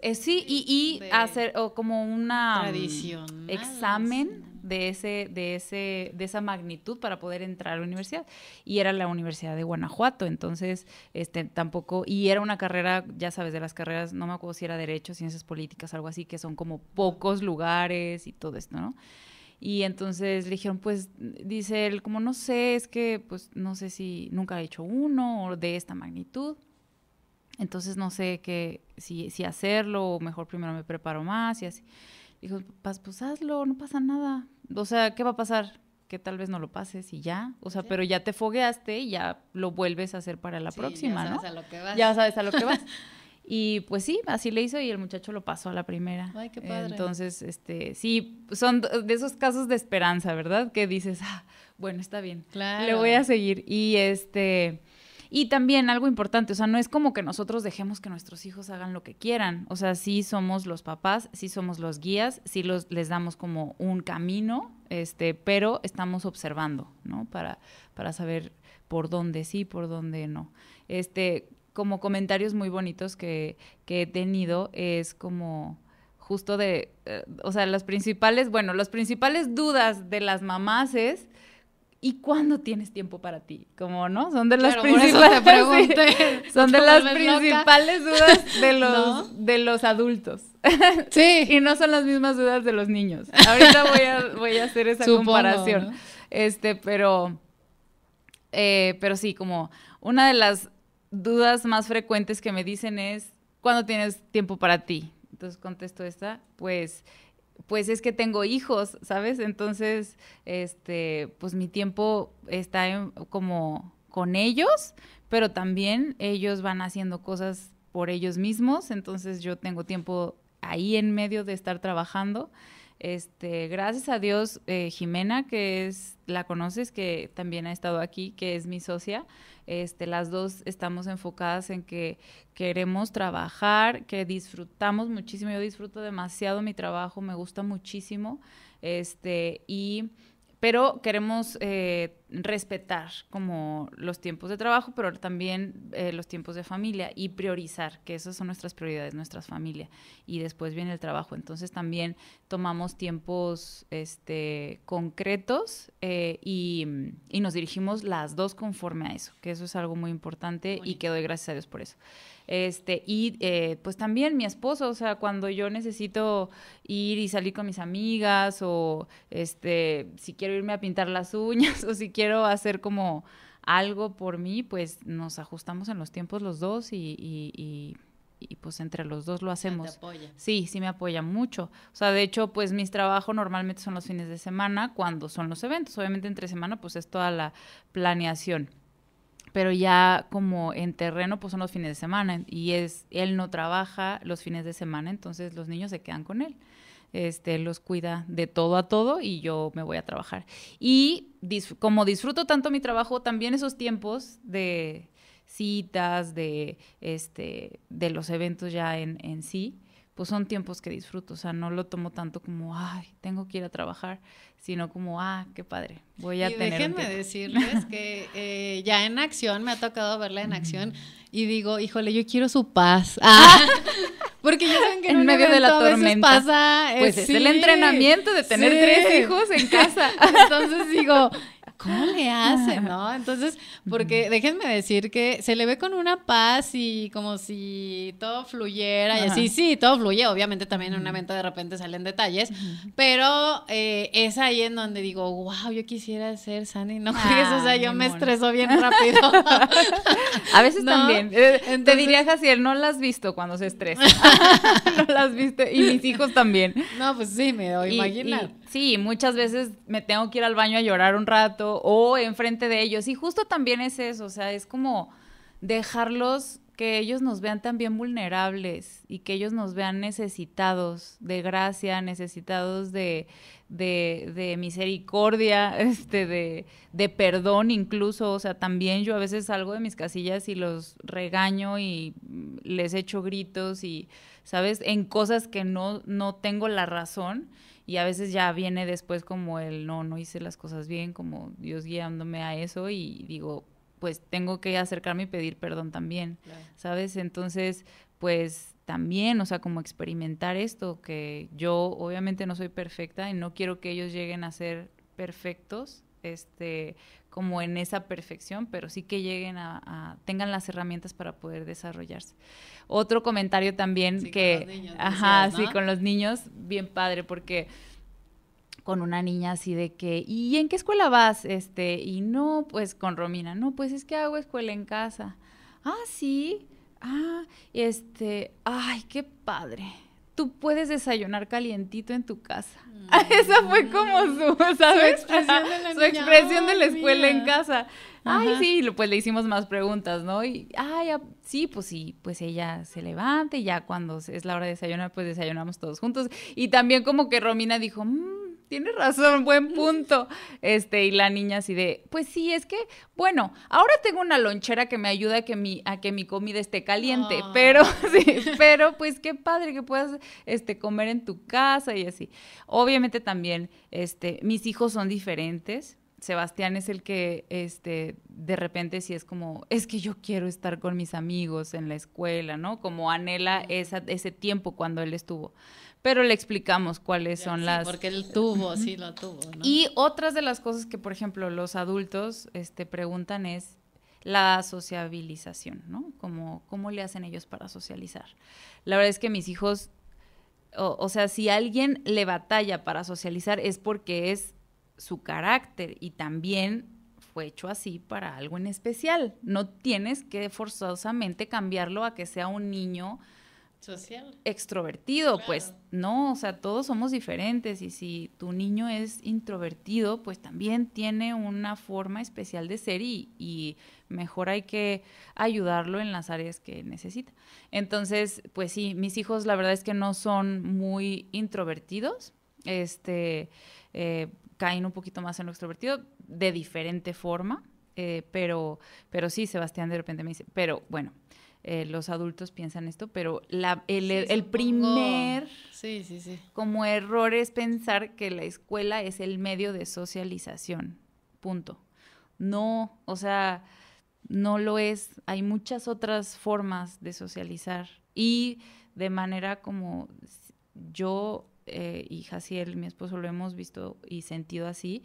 Speaker 2: Eh, sí, y, hacer como una... Mm, tradición Examen de, ese, de, ese, de esa magnitud para poder entrar a la universidad. Y era la Universidad de Guanajuato, entonces este, tampoco, y era una carrera, ya sabes, de las carreras, no me acuerdo si era Derecho, Ciencias Políticas, algo así, que son como pocos lugares y todo esto, ¿no? Y entonces le dijeron, pues, dice él, como no sé, es que, pues, no sé si nunca he hecho uno de esta magnitud. Entonces no sé qué, si, si hacerlo o mejor primero me preparo más y así. Dijo, pues hazlo, no pasa nada. O sea, ¿qué va a pasar? Que tal vez no lo pases y ya. O sea, pero ya te fogueaste y ya lo vuelves a hacer para la próxima, ya sabes A lo que vas. Ya sabes a lo que *laughs* vas. Y pues sí, así le hizo y el muchacho lo pasó a la primera. Ay, qué padre. Entonces, este, sí, son de esos casos de esperanza, ¿verdad? Que dices, ah, bueno, está bien. Claro. Le voy a seguir. Y este, y también algo importante, o sea, no es como que nosotros dejemos que nuestros hijos hagan lo que quieran. O sea, sí somos los papás, sí somos los guías, sí los, les damos como un camino, este, pero estamos observando, ¿no? Para, para saber por dónde sí, por dónde no. Este, como comentarios muy bonitos que, que he tenido es como justo de, eh, o sea, las principales, bueno, las principales dudas de las mamás es ¿Y cuándo tienes tiempo para ti? Como, ¿no? Son de las principales, *laughs* son de las principales dudas de *laughs* los, de los adultos. *laughs* Sí. y no son las mismas dudas de los niños. Ahorita voy a, voy a hacer esa comparación. Este, pero, eh, pero sí, como una de las dudas más frecuentes que me dicen es, ¿cuándo tienes tiempo para ti? Entonces contesto esta, pues pues es que tengo hijos, ¿sabes? Entonces, este, pues mi tiempo está como con ellos, pero también ellos van haciendo cosas por ellos mismos, entonces yo tengo tiempo ahí en medio de estar trabajando. Este, gracias a Dios, eh, Jimena, que es, la conoces, que también ha estado aquí, que es mi socia, este, las dos estamos enfocadas en que queremos trabajar, que disfrutamos muchísimo. Yo disfruto demasiado mi trabajo, me gusta muchísimo. Este, y, pero queremos eh, respetar como los tiempos de trabajo, pero también eh, los tiempos de familia y priorizar, que esas son nuestras prioridades, nuestras familias. Y después viene el trabajo. Entonces también tomamos tiempos este, concretos eh, y, nos dirigimos las dos conforme a eso, que eso es algo muy importante y que doy gracias a Dios por eso. Este, y eh, pues también mi esposo, o sea, cuando yo necesito ir y salir con mis amigas o este, si quiero irme a pintar las uñas *laughs* o si quiero quiero hacer como algo por mí, pues nos ajustamos en los tiempos los dos y, pues entre los dos lo hacemos. Sí, sí me apoya mucho. O sea, de hecho, pues mis trabajos normalmente son los fines de semana, cuando son los eventos. Obviamente entre semana pues es toda la planeación. Pero ya como en terreno pues son los fines de semana y es él no trabaja los fines de semana, entonces los niños se quedan con él este, los cuida de todo a todo y yo me voy a trabajar. Y como disfruto tanto mi trabajo, también esos tiempos de citas, de, este, de los eventos ya en, en sí, pues, son tiempos que disfruto, o sea, no lo tomo tanto como, ay, tengo que ir a trabajar, sino como, ah, qué padre, voy a y tener Déjenme decirles
Speaker 1: que eh, ya en acción, me ha tocado verla en acción y digo, híjole, yo quiero su paz. *laughs* Ah, porque ya saben que en, medio de la tormenta pasa, eh, pues es el entrenamiento de tener tres hijos en casa. *laughs* Entonces digo, ¿cómo le hace? *laughs* ¿No? Entonces, porque déjenme decir que se le ve con una paz y como si todo fluyera y así, sí, todo fluye, obviamente también en una venta de repente salen detalles, pero eh, es ahí en donde digo, wow, yo quisiera ser Sani, no *laughs*
Speaker 2: o sea, yo me estreso bien *laughs* rápido. A veces también. Eh, te dirías así, no las has visto cuando se estresa. no las has visto, y mis hijos también. No, pues sí, me doy, imaginar. Sí, muchas veces me tengo que ir al baño a llorar un rato o enfrente de ellos. Y justo también es eso, o sea, es como dejarlos que ellos nos vean también vulnerables y que ellos nos vean necesitados de gracia, necesitados de, misericordia, *laughs* este, de, de, perdón incluso. O sea, también yo a veces salgo de mis casillas y los regaño y les echo gritos y, ¿sabes? En cosas que no, no tengo la razón y a veces ya viene después como el no, no hice las cosas bien, como Dios guiándome a eso y digo, pues tengo que acercarme y pedir perdón también, ¿sabes? Entonces, pues también, o sea, como experimentar esto, que yo obviamente no soy perfecta y no quiero que ellos lleguen a ser perfectos, este, como en esa perfección, pero sí que lleguen a, tengan las herramientas para poder desarrollarse. Otro comentario también que, con ajá, sí, con los niños, bien padre, porque con una niña así de que, ¿y en qué escuela vas? Este, y no, pues con Romina, no, pues es que hago escuela en casa. Ah, sí, ah, este, ay, qué padre tú puedes desayunar calientito en tu casa. Mm. *laughs* Esa fue como mm. su, ¿sabes? expresión de la, escuela en casa. Ay, sí, pues le hicimos más preguntas, ¿no? Y, ay, sí, pues sí, pues ella se levanta y ya cuando es la hora de desayunar, pues desayunamos todos juntos. Y también como que Romina dijo, mm, tienes razón, buen punto. Este, y la niña así de, pues sí, es que, bueno, ahora tengo una lonchera que me ayuda a que mi, a que mi comida esté caliente, ah. pero, *laughs* sí, pero pues qué padre que puedas este, comer en tu casa y así. Obviamente también, este, mis hijos son diferentes Sebastián es el que este, de repente sí es como, es que yo quiero estar con mis amigos en la escuela, ¿no? Como anhela esa, ese tiempo cuando él estuvo. Pero le explicamos cuáles son las... Porque él tuvo, sí lo tuvo. ¿no? Y otras de las cosas que, por ejemplo, los adultos este, preguntan es la sociabilización, ¿no? Como, ¿Cómo le hacen ellos para socializar? La verdad es que mis hijos, o sea, si alguien le batalla para socializar es porque es su carácter y también fue hecho así para algo en especial. No tienes que forzosamente cambiarlo a que sea un niño social extrovertido, pues no, o sea, todos somos diferentes y si tu niño es introvertido, pues también tiene una forma especial de ser y, mejor hay que ayudarlo en las áreas que necesita. Entonces, pues sí, mis hijos la verdad es que no son muy introvertidos, este... Eh, caen un poquito más en lo extrovertido de diferente forma, eh, pero, pero sí, Sebastián de repente me dice, pero bueno, eh, los adultos piensan esto, pero el, primer sí, sí, como error es pensar que la escuela es el medio de socialización, punto. No, o sea, no lo es. Hay muchas otras formas de socializar y de manera como yo eh, y Jaciel, mi esposo, lo hemos visto y sentido así,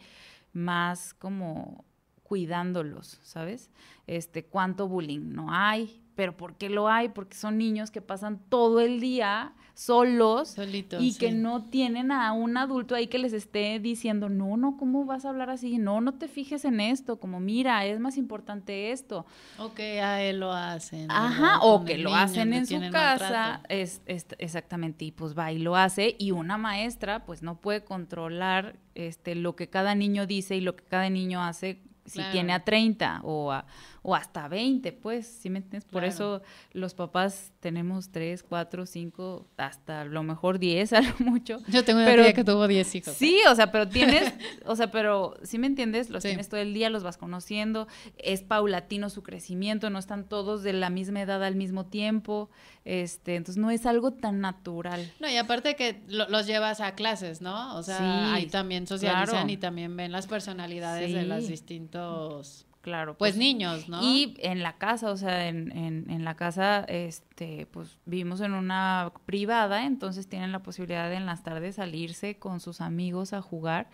Speaker 2: más como cuidándolos, ¿sabes? Este, cuánto bullying no hay, pero ¿por qué lo hay? Porque son niños que pasan todo el día solos y que no tienen a un adulto ahí que les esté diciendo, no, no, ¿cómo vas a hablar así? No, no te fijes en esto, como mira, es más importante esto. O que a él lo hacen. Ajá, o que lo hacen en su casa, exactamente, y pues va y lo hace, y una maestra pues no puede controlar este, lo que cada niño dice y lo que cada niño hace si tiene a 30 o a, o hasta 20, pues, ¿sí me entiendes? Por eso los papás tenemos 3, 4, 5, hasta a lo mejor 10, *laughs* a lo mucho. Yo tengo una que tuvo 10 hijos. Sí, o sea, pero tienes, o sea, pero, ¿sí me entiendes? Los tienes todo el día, los vas conociendo, es paulatino su crecimiento, no están todos de la misma edad al mismo tiempo, este, entonces no es algo tan natural.
Speaker 1: No, y aparte que los llevas a clases, ¿no? O sea, ahí también socializan y también ven las personalidades de los distintos Claro. Pues, pues, niños, ¿no? Y
Speaker 2: en la casa, o sea, en, en, la casa, este, pues vivimos en una privada, entonces tienen la posibilidad de en las tardes salirse con sus amigos a jugar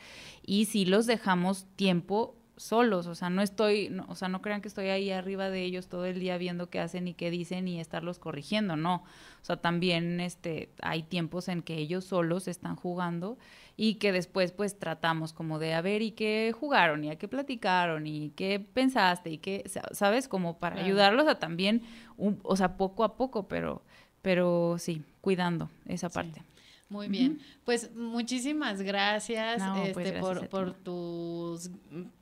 Speaker 2: y si los dejamos tiempo solos, o sea, no estoy, o sea, no crean que estoy ahí arriba de ellos todo el día viendo qué hacen y qué dicen y estarlos corrigiendo, no. O sea, también este hay tiempos en que ellos solos están jugando y que después pues tratamos como de a ver y qué jugaron y a qué platicaron y qué pensaste y qué, ¿sabes? Como para ayudarlos a también, o sea, poco a poco, pero, pero sí, cuidando esa parte.
Speaker 1: Muy bien, pues muchísimas gracias, pues, este, por, tus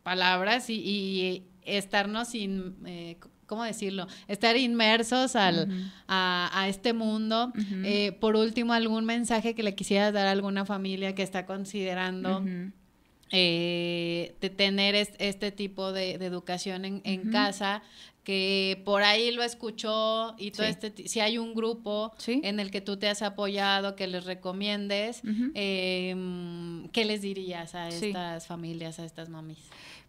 Speaker 1: palabras y, estarnos sin... Eh, ¿cómo decirlo? Estar inmersos a, este mundo. Eh, por último, algún mensaje que le quisieras dar a alguna familia que está considerando eh, tener este tipo de, educación en, casa que por ahí lo escuchó y todo este, si hay un grupo en el que tú te has apoyado, que les recomiendes, em, ¿qué les dirías a estas familias, a estas mamis?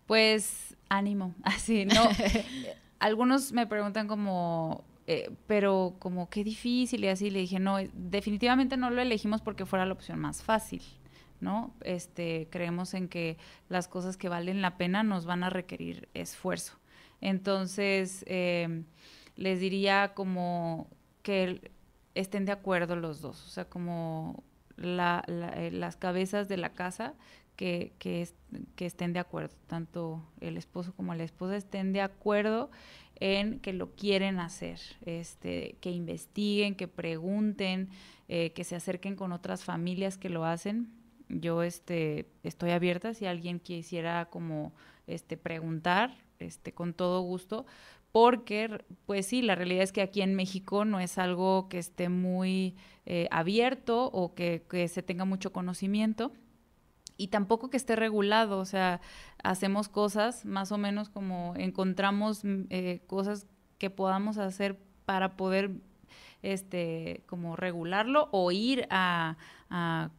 Speaker 1: Pues
Speaker 2: ánimo, *laughs* así, no. *laughs* algunos me preguntan como, eh, pero como qué difícil y así, le dije, no, eh, definitivamente no lo elegimos porque fuera la opción más fácil. ¿no? Este, creemos en que las cosas que valen la pena nos van a requerir esfuerzo. Entonces, em, les diría como que estén de acuerdo los dos, o sea, como eh, las cabezas de la casa que, estén de acuerdo, tanto el esposo como la esposa estén de acuerdo en que lo quieren hacer, este, que investiguen, que pregunten, eh, que se acerquen con otras familias que lo hacen. Yo este, estoy abierta si alguien quisiera como este, preguntar, este, con todo gusto, porque pues sí, la realidad es que aquí en México no es algo que esté muy eh, abierto o que se tenga mucho conocimiento y tampoco que esté regulado, o sea, hacemos cosas más o menos como encontramos mm, eh, cosas que podamos hacer para poder este, como regularlo o ir a,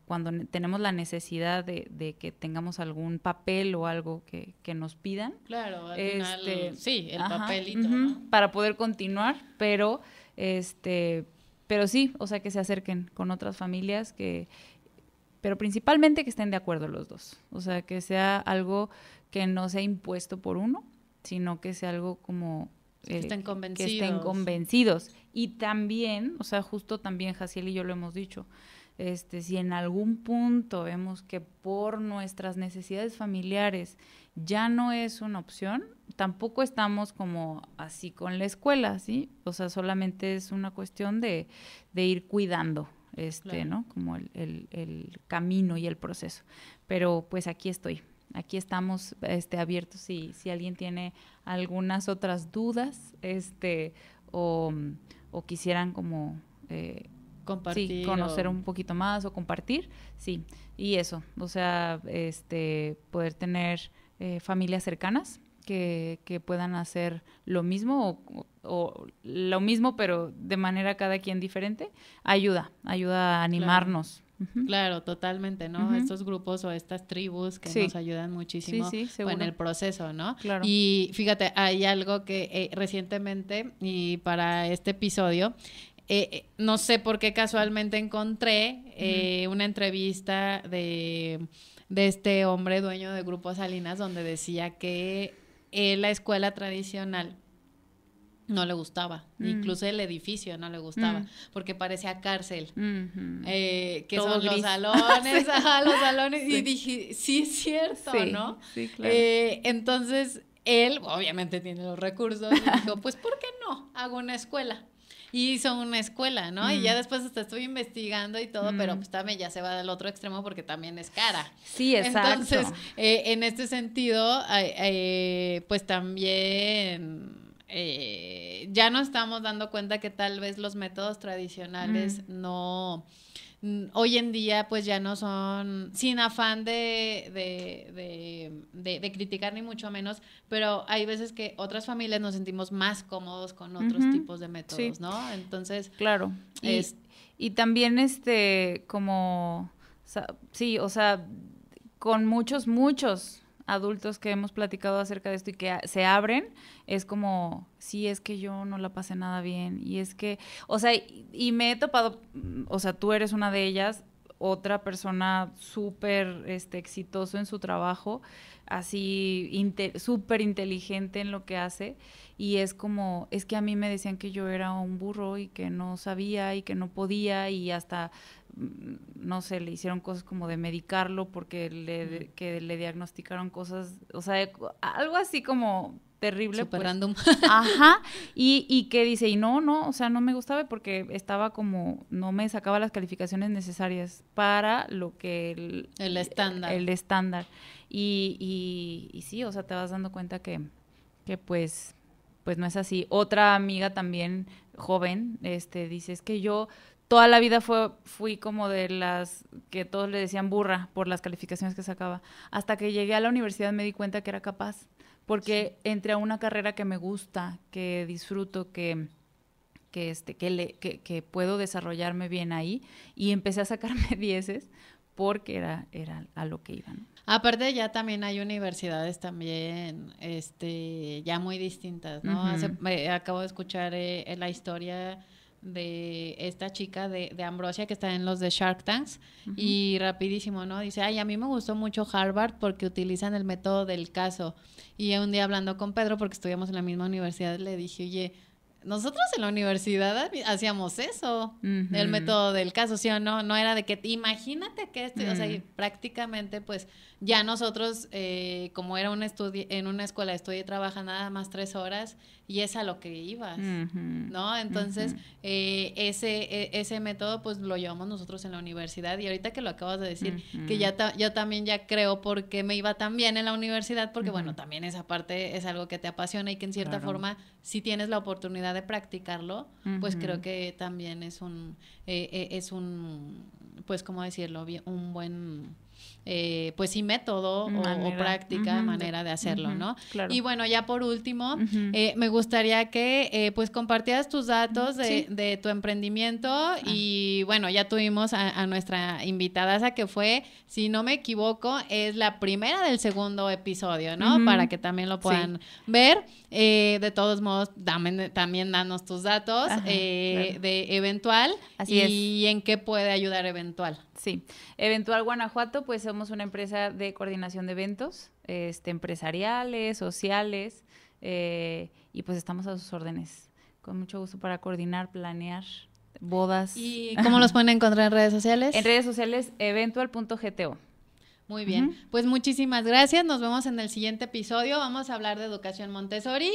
Speaker 2: cuando tenemos la necesidad de, que tengamos algún papel o algo que, nos pidan.
Speaker 1: Claro, al este, sí, el papelito.
Speaker 2: Para poder continuar, pero, este, pero sí, o sea, que se acerquen con otras familias que, pero principalmente que estén de acuerdo los dos. O sea, que sea algo que no sea impuesto por uno, sino que sea algo como... Eh, que, estén convencidos. que estén convencidos. Y también, o sea, justo también Jaciel y yo lo hemos dicho, este, si en algún punto vemos que por nuestras necesidades familiares ya no es una opción, tampoco estamos como así con la escuela, ¿sí? O sea, solamente es una cuestión de ir cuidando este, ¿no? Como el, el, camino y el proceso. Pero pues aquí estoy, aquí estamos este, abiertos si, si alguien tiene algunas otras dudas, este, o, quisieran como eh, compartir conocer un poquito más o compartir, sí, y eso, o sea, este, poder tener eh, familias cercanas que, puedan hacer lo mismo o, lo mismo, pero de manera cada quien diferente, ayuda, ayuda a animarnos. Claro. totalmente,
Speaker 1: ¿no? Estos grupos o estas tribus que nos ayudan muchísimo en el proceso, ¿no? Claro. Y fíjate, hay algo que eh, recientemente y para este episodio, eh, eh, no sé por qué casualmente encontré una entrevista de, de este hombre dueño de Grupo Salinas donde decía que eh, la escuela tradicional no le gustaba, mm. incluso el edificio no le gustaba, mm. porque parecía cárcel, eh, que son los salones, *laughs* *laughs* ajá, los salones, y dije, sí es cierto, sí, ¿no? Claro. Eh, entonces, él obviamente tiene los recursos, y dijo, pues, ¿por qué no hago una escuela? y hizo una escuela, ¿no? Y ya mm. después hasta estuve investigando y todo, pero mm. pues también ya se va del otro extremo porque también es cara. Sí, *laughs* exacto. Entonces, eh, en este sentido, eh, pues también... Eh, ya nos estamos dando cuenta que tal vez los métodos tradicionales mm. no hoy en día pues ya no son sin afán de, de, de, criticar ni mucho menos, pero hay veces que otras familias nos sentimos más cómodos con otros tipos de métodos, ¿no? Entonces,
Speaker 2: claro. y, también este como, sí, o sea, con muchos, muchos adultos que hemos platicado acerca de esto y que se abren, es como, sí, es que yo no la pasé nada bien. Y es que, o sea, y, me he topado, mm, o sea, tú eres una de ellas, otra persona súper este, exitoso en su trabajo, así súper inteligente en lo que hace. Y es como, es que a mí me decían que yo era un burro y que no sabía y que no podía y hasta Mm, no sé, le hicieron cosas como de medicarlo porque le, diagnosticaron cosas, o sea, algo así como terrible. Super pues. Ajá, *laughs* y, que dice, y no, no, o sea, no me gustaba porque estaba como, no me sacaba las calificaciones necesarias para lo que... El, estándar. El, estándar. Y, y, sí, o sea, te vas dando cuenta que, que pues pues no es así. Otra amiga también joven, este, dice, es que yo toda la vida fue, fui como de las que todos le decían burra por las calificaciones que sacaba. Hasta que llegué a la universidad me di cuenta que era capaz, porque entré a una carrera que me gusta, que disfruto, que, este, que, puedo desarrollarme bien ahí, y empecé a sacarme *laughs* dieces porque era, era a lo que iban.
Speaker 1: Aparte ya también hay universidades también, este, ya muy distintas, ¿no? acabo de escuchar eh, la historia de esta chica de, Ambrosia que está en los de Shark Tanks y rapidísimo, ¿no? Dice, ay, a mí me gustó mucho Harvard porque utilizan el método del caso. Y un día hablando con Pedro, porque estudiamos en la misma universidad, le dije, oye, nosotros en la universidad hacíamos eso, el método del caso, ¿sí o no? No era de que, imagínate que esto, o sea, mm. prácticamente pues ya nosotros, eh, como era un estudio, en una escuela de estudio y trabaja nada más tres horas, y es a lo que ibas, ¿no? Entonces, eh, ese, e, ese método pues lo llevamos nosotros en la universidad y ahorita que lo acabas de decir, que ya yo también ya creo por qué me iba tan bien en la universidad, porque bueno, también esa parte es algo que te apasiona y que en cierta forma, si tienes la oportunidad de practicarlo, pues creo que también es un, eh, eh, es un, pues, ¿cómo decirlo? Un buen eh, pues sí, método o, práctica, manera de hacerlo, ¿no? Y bueno, ya por último, eh, me gustaría que eh, pues compartieras tus datos de, tu emprendimiento ah. y bueno, ya tuvimos a, nuestra invitada, que fue, si no me equivoco, es la primera del segundo episodio, ¿no? Para que también lo puedan ver. de todos modos, también danos tus datos de
Speaker 2: eventual Así y en qué puede ayudar eventual. Sí, Eventual Guanajuato, pues somos una empresa de coordinación de eventos, este, empresariales, sociales, eh, y pues estamos a sus órdenes. Con mucho gusto para coordinar, planear bodas. ¿Y *laughs* cómo los pueden
Speaker 1: encontrar en redes sociales? En redes
Speaker 2: sociales, eventual.gto.
Speaker 1: Muy bien, pues muchísimas gracias. Nos vemos en el siguiente episodio. Vamos a hablar de educación Montessori.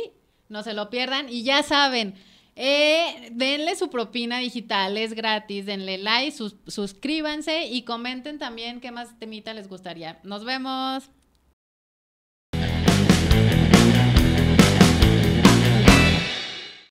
Speaker 1: No se lo pierdan y ya saben, eh, denle su propina digital, es gratis, denle like, suscríbanse y comenten también qué más temita les gustaría. Nos vemos.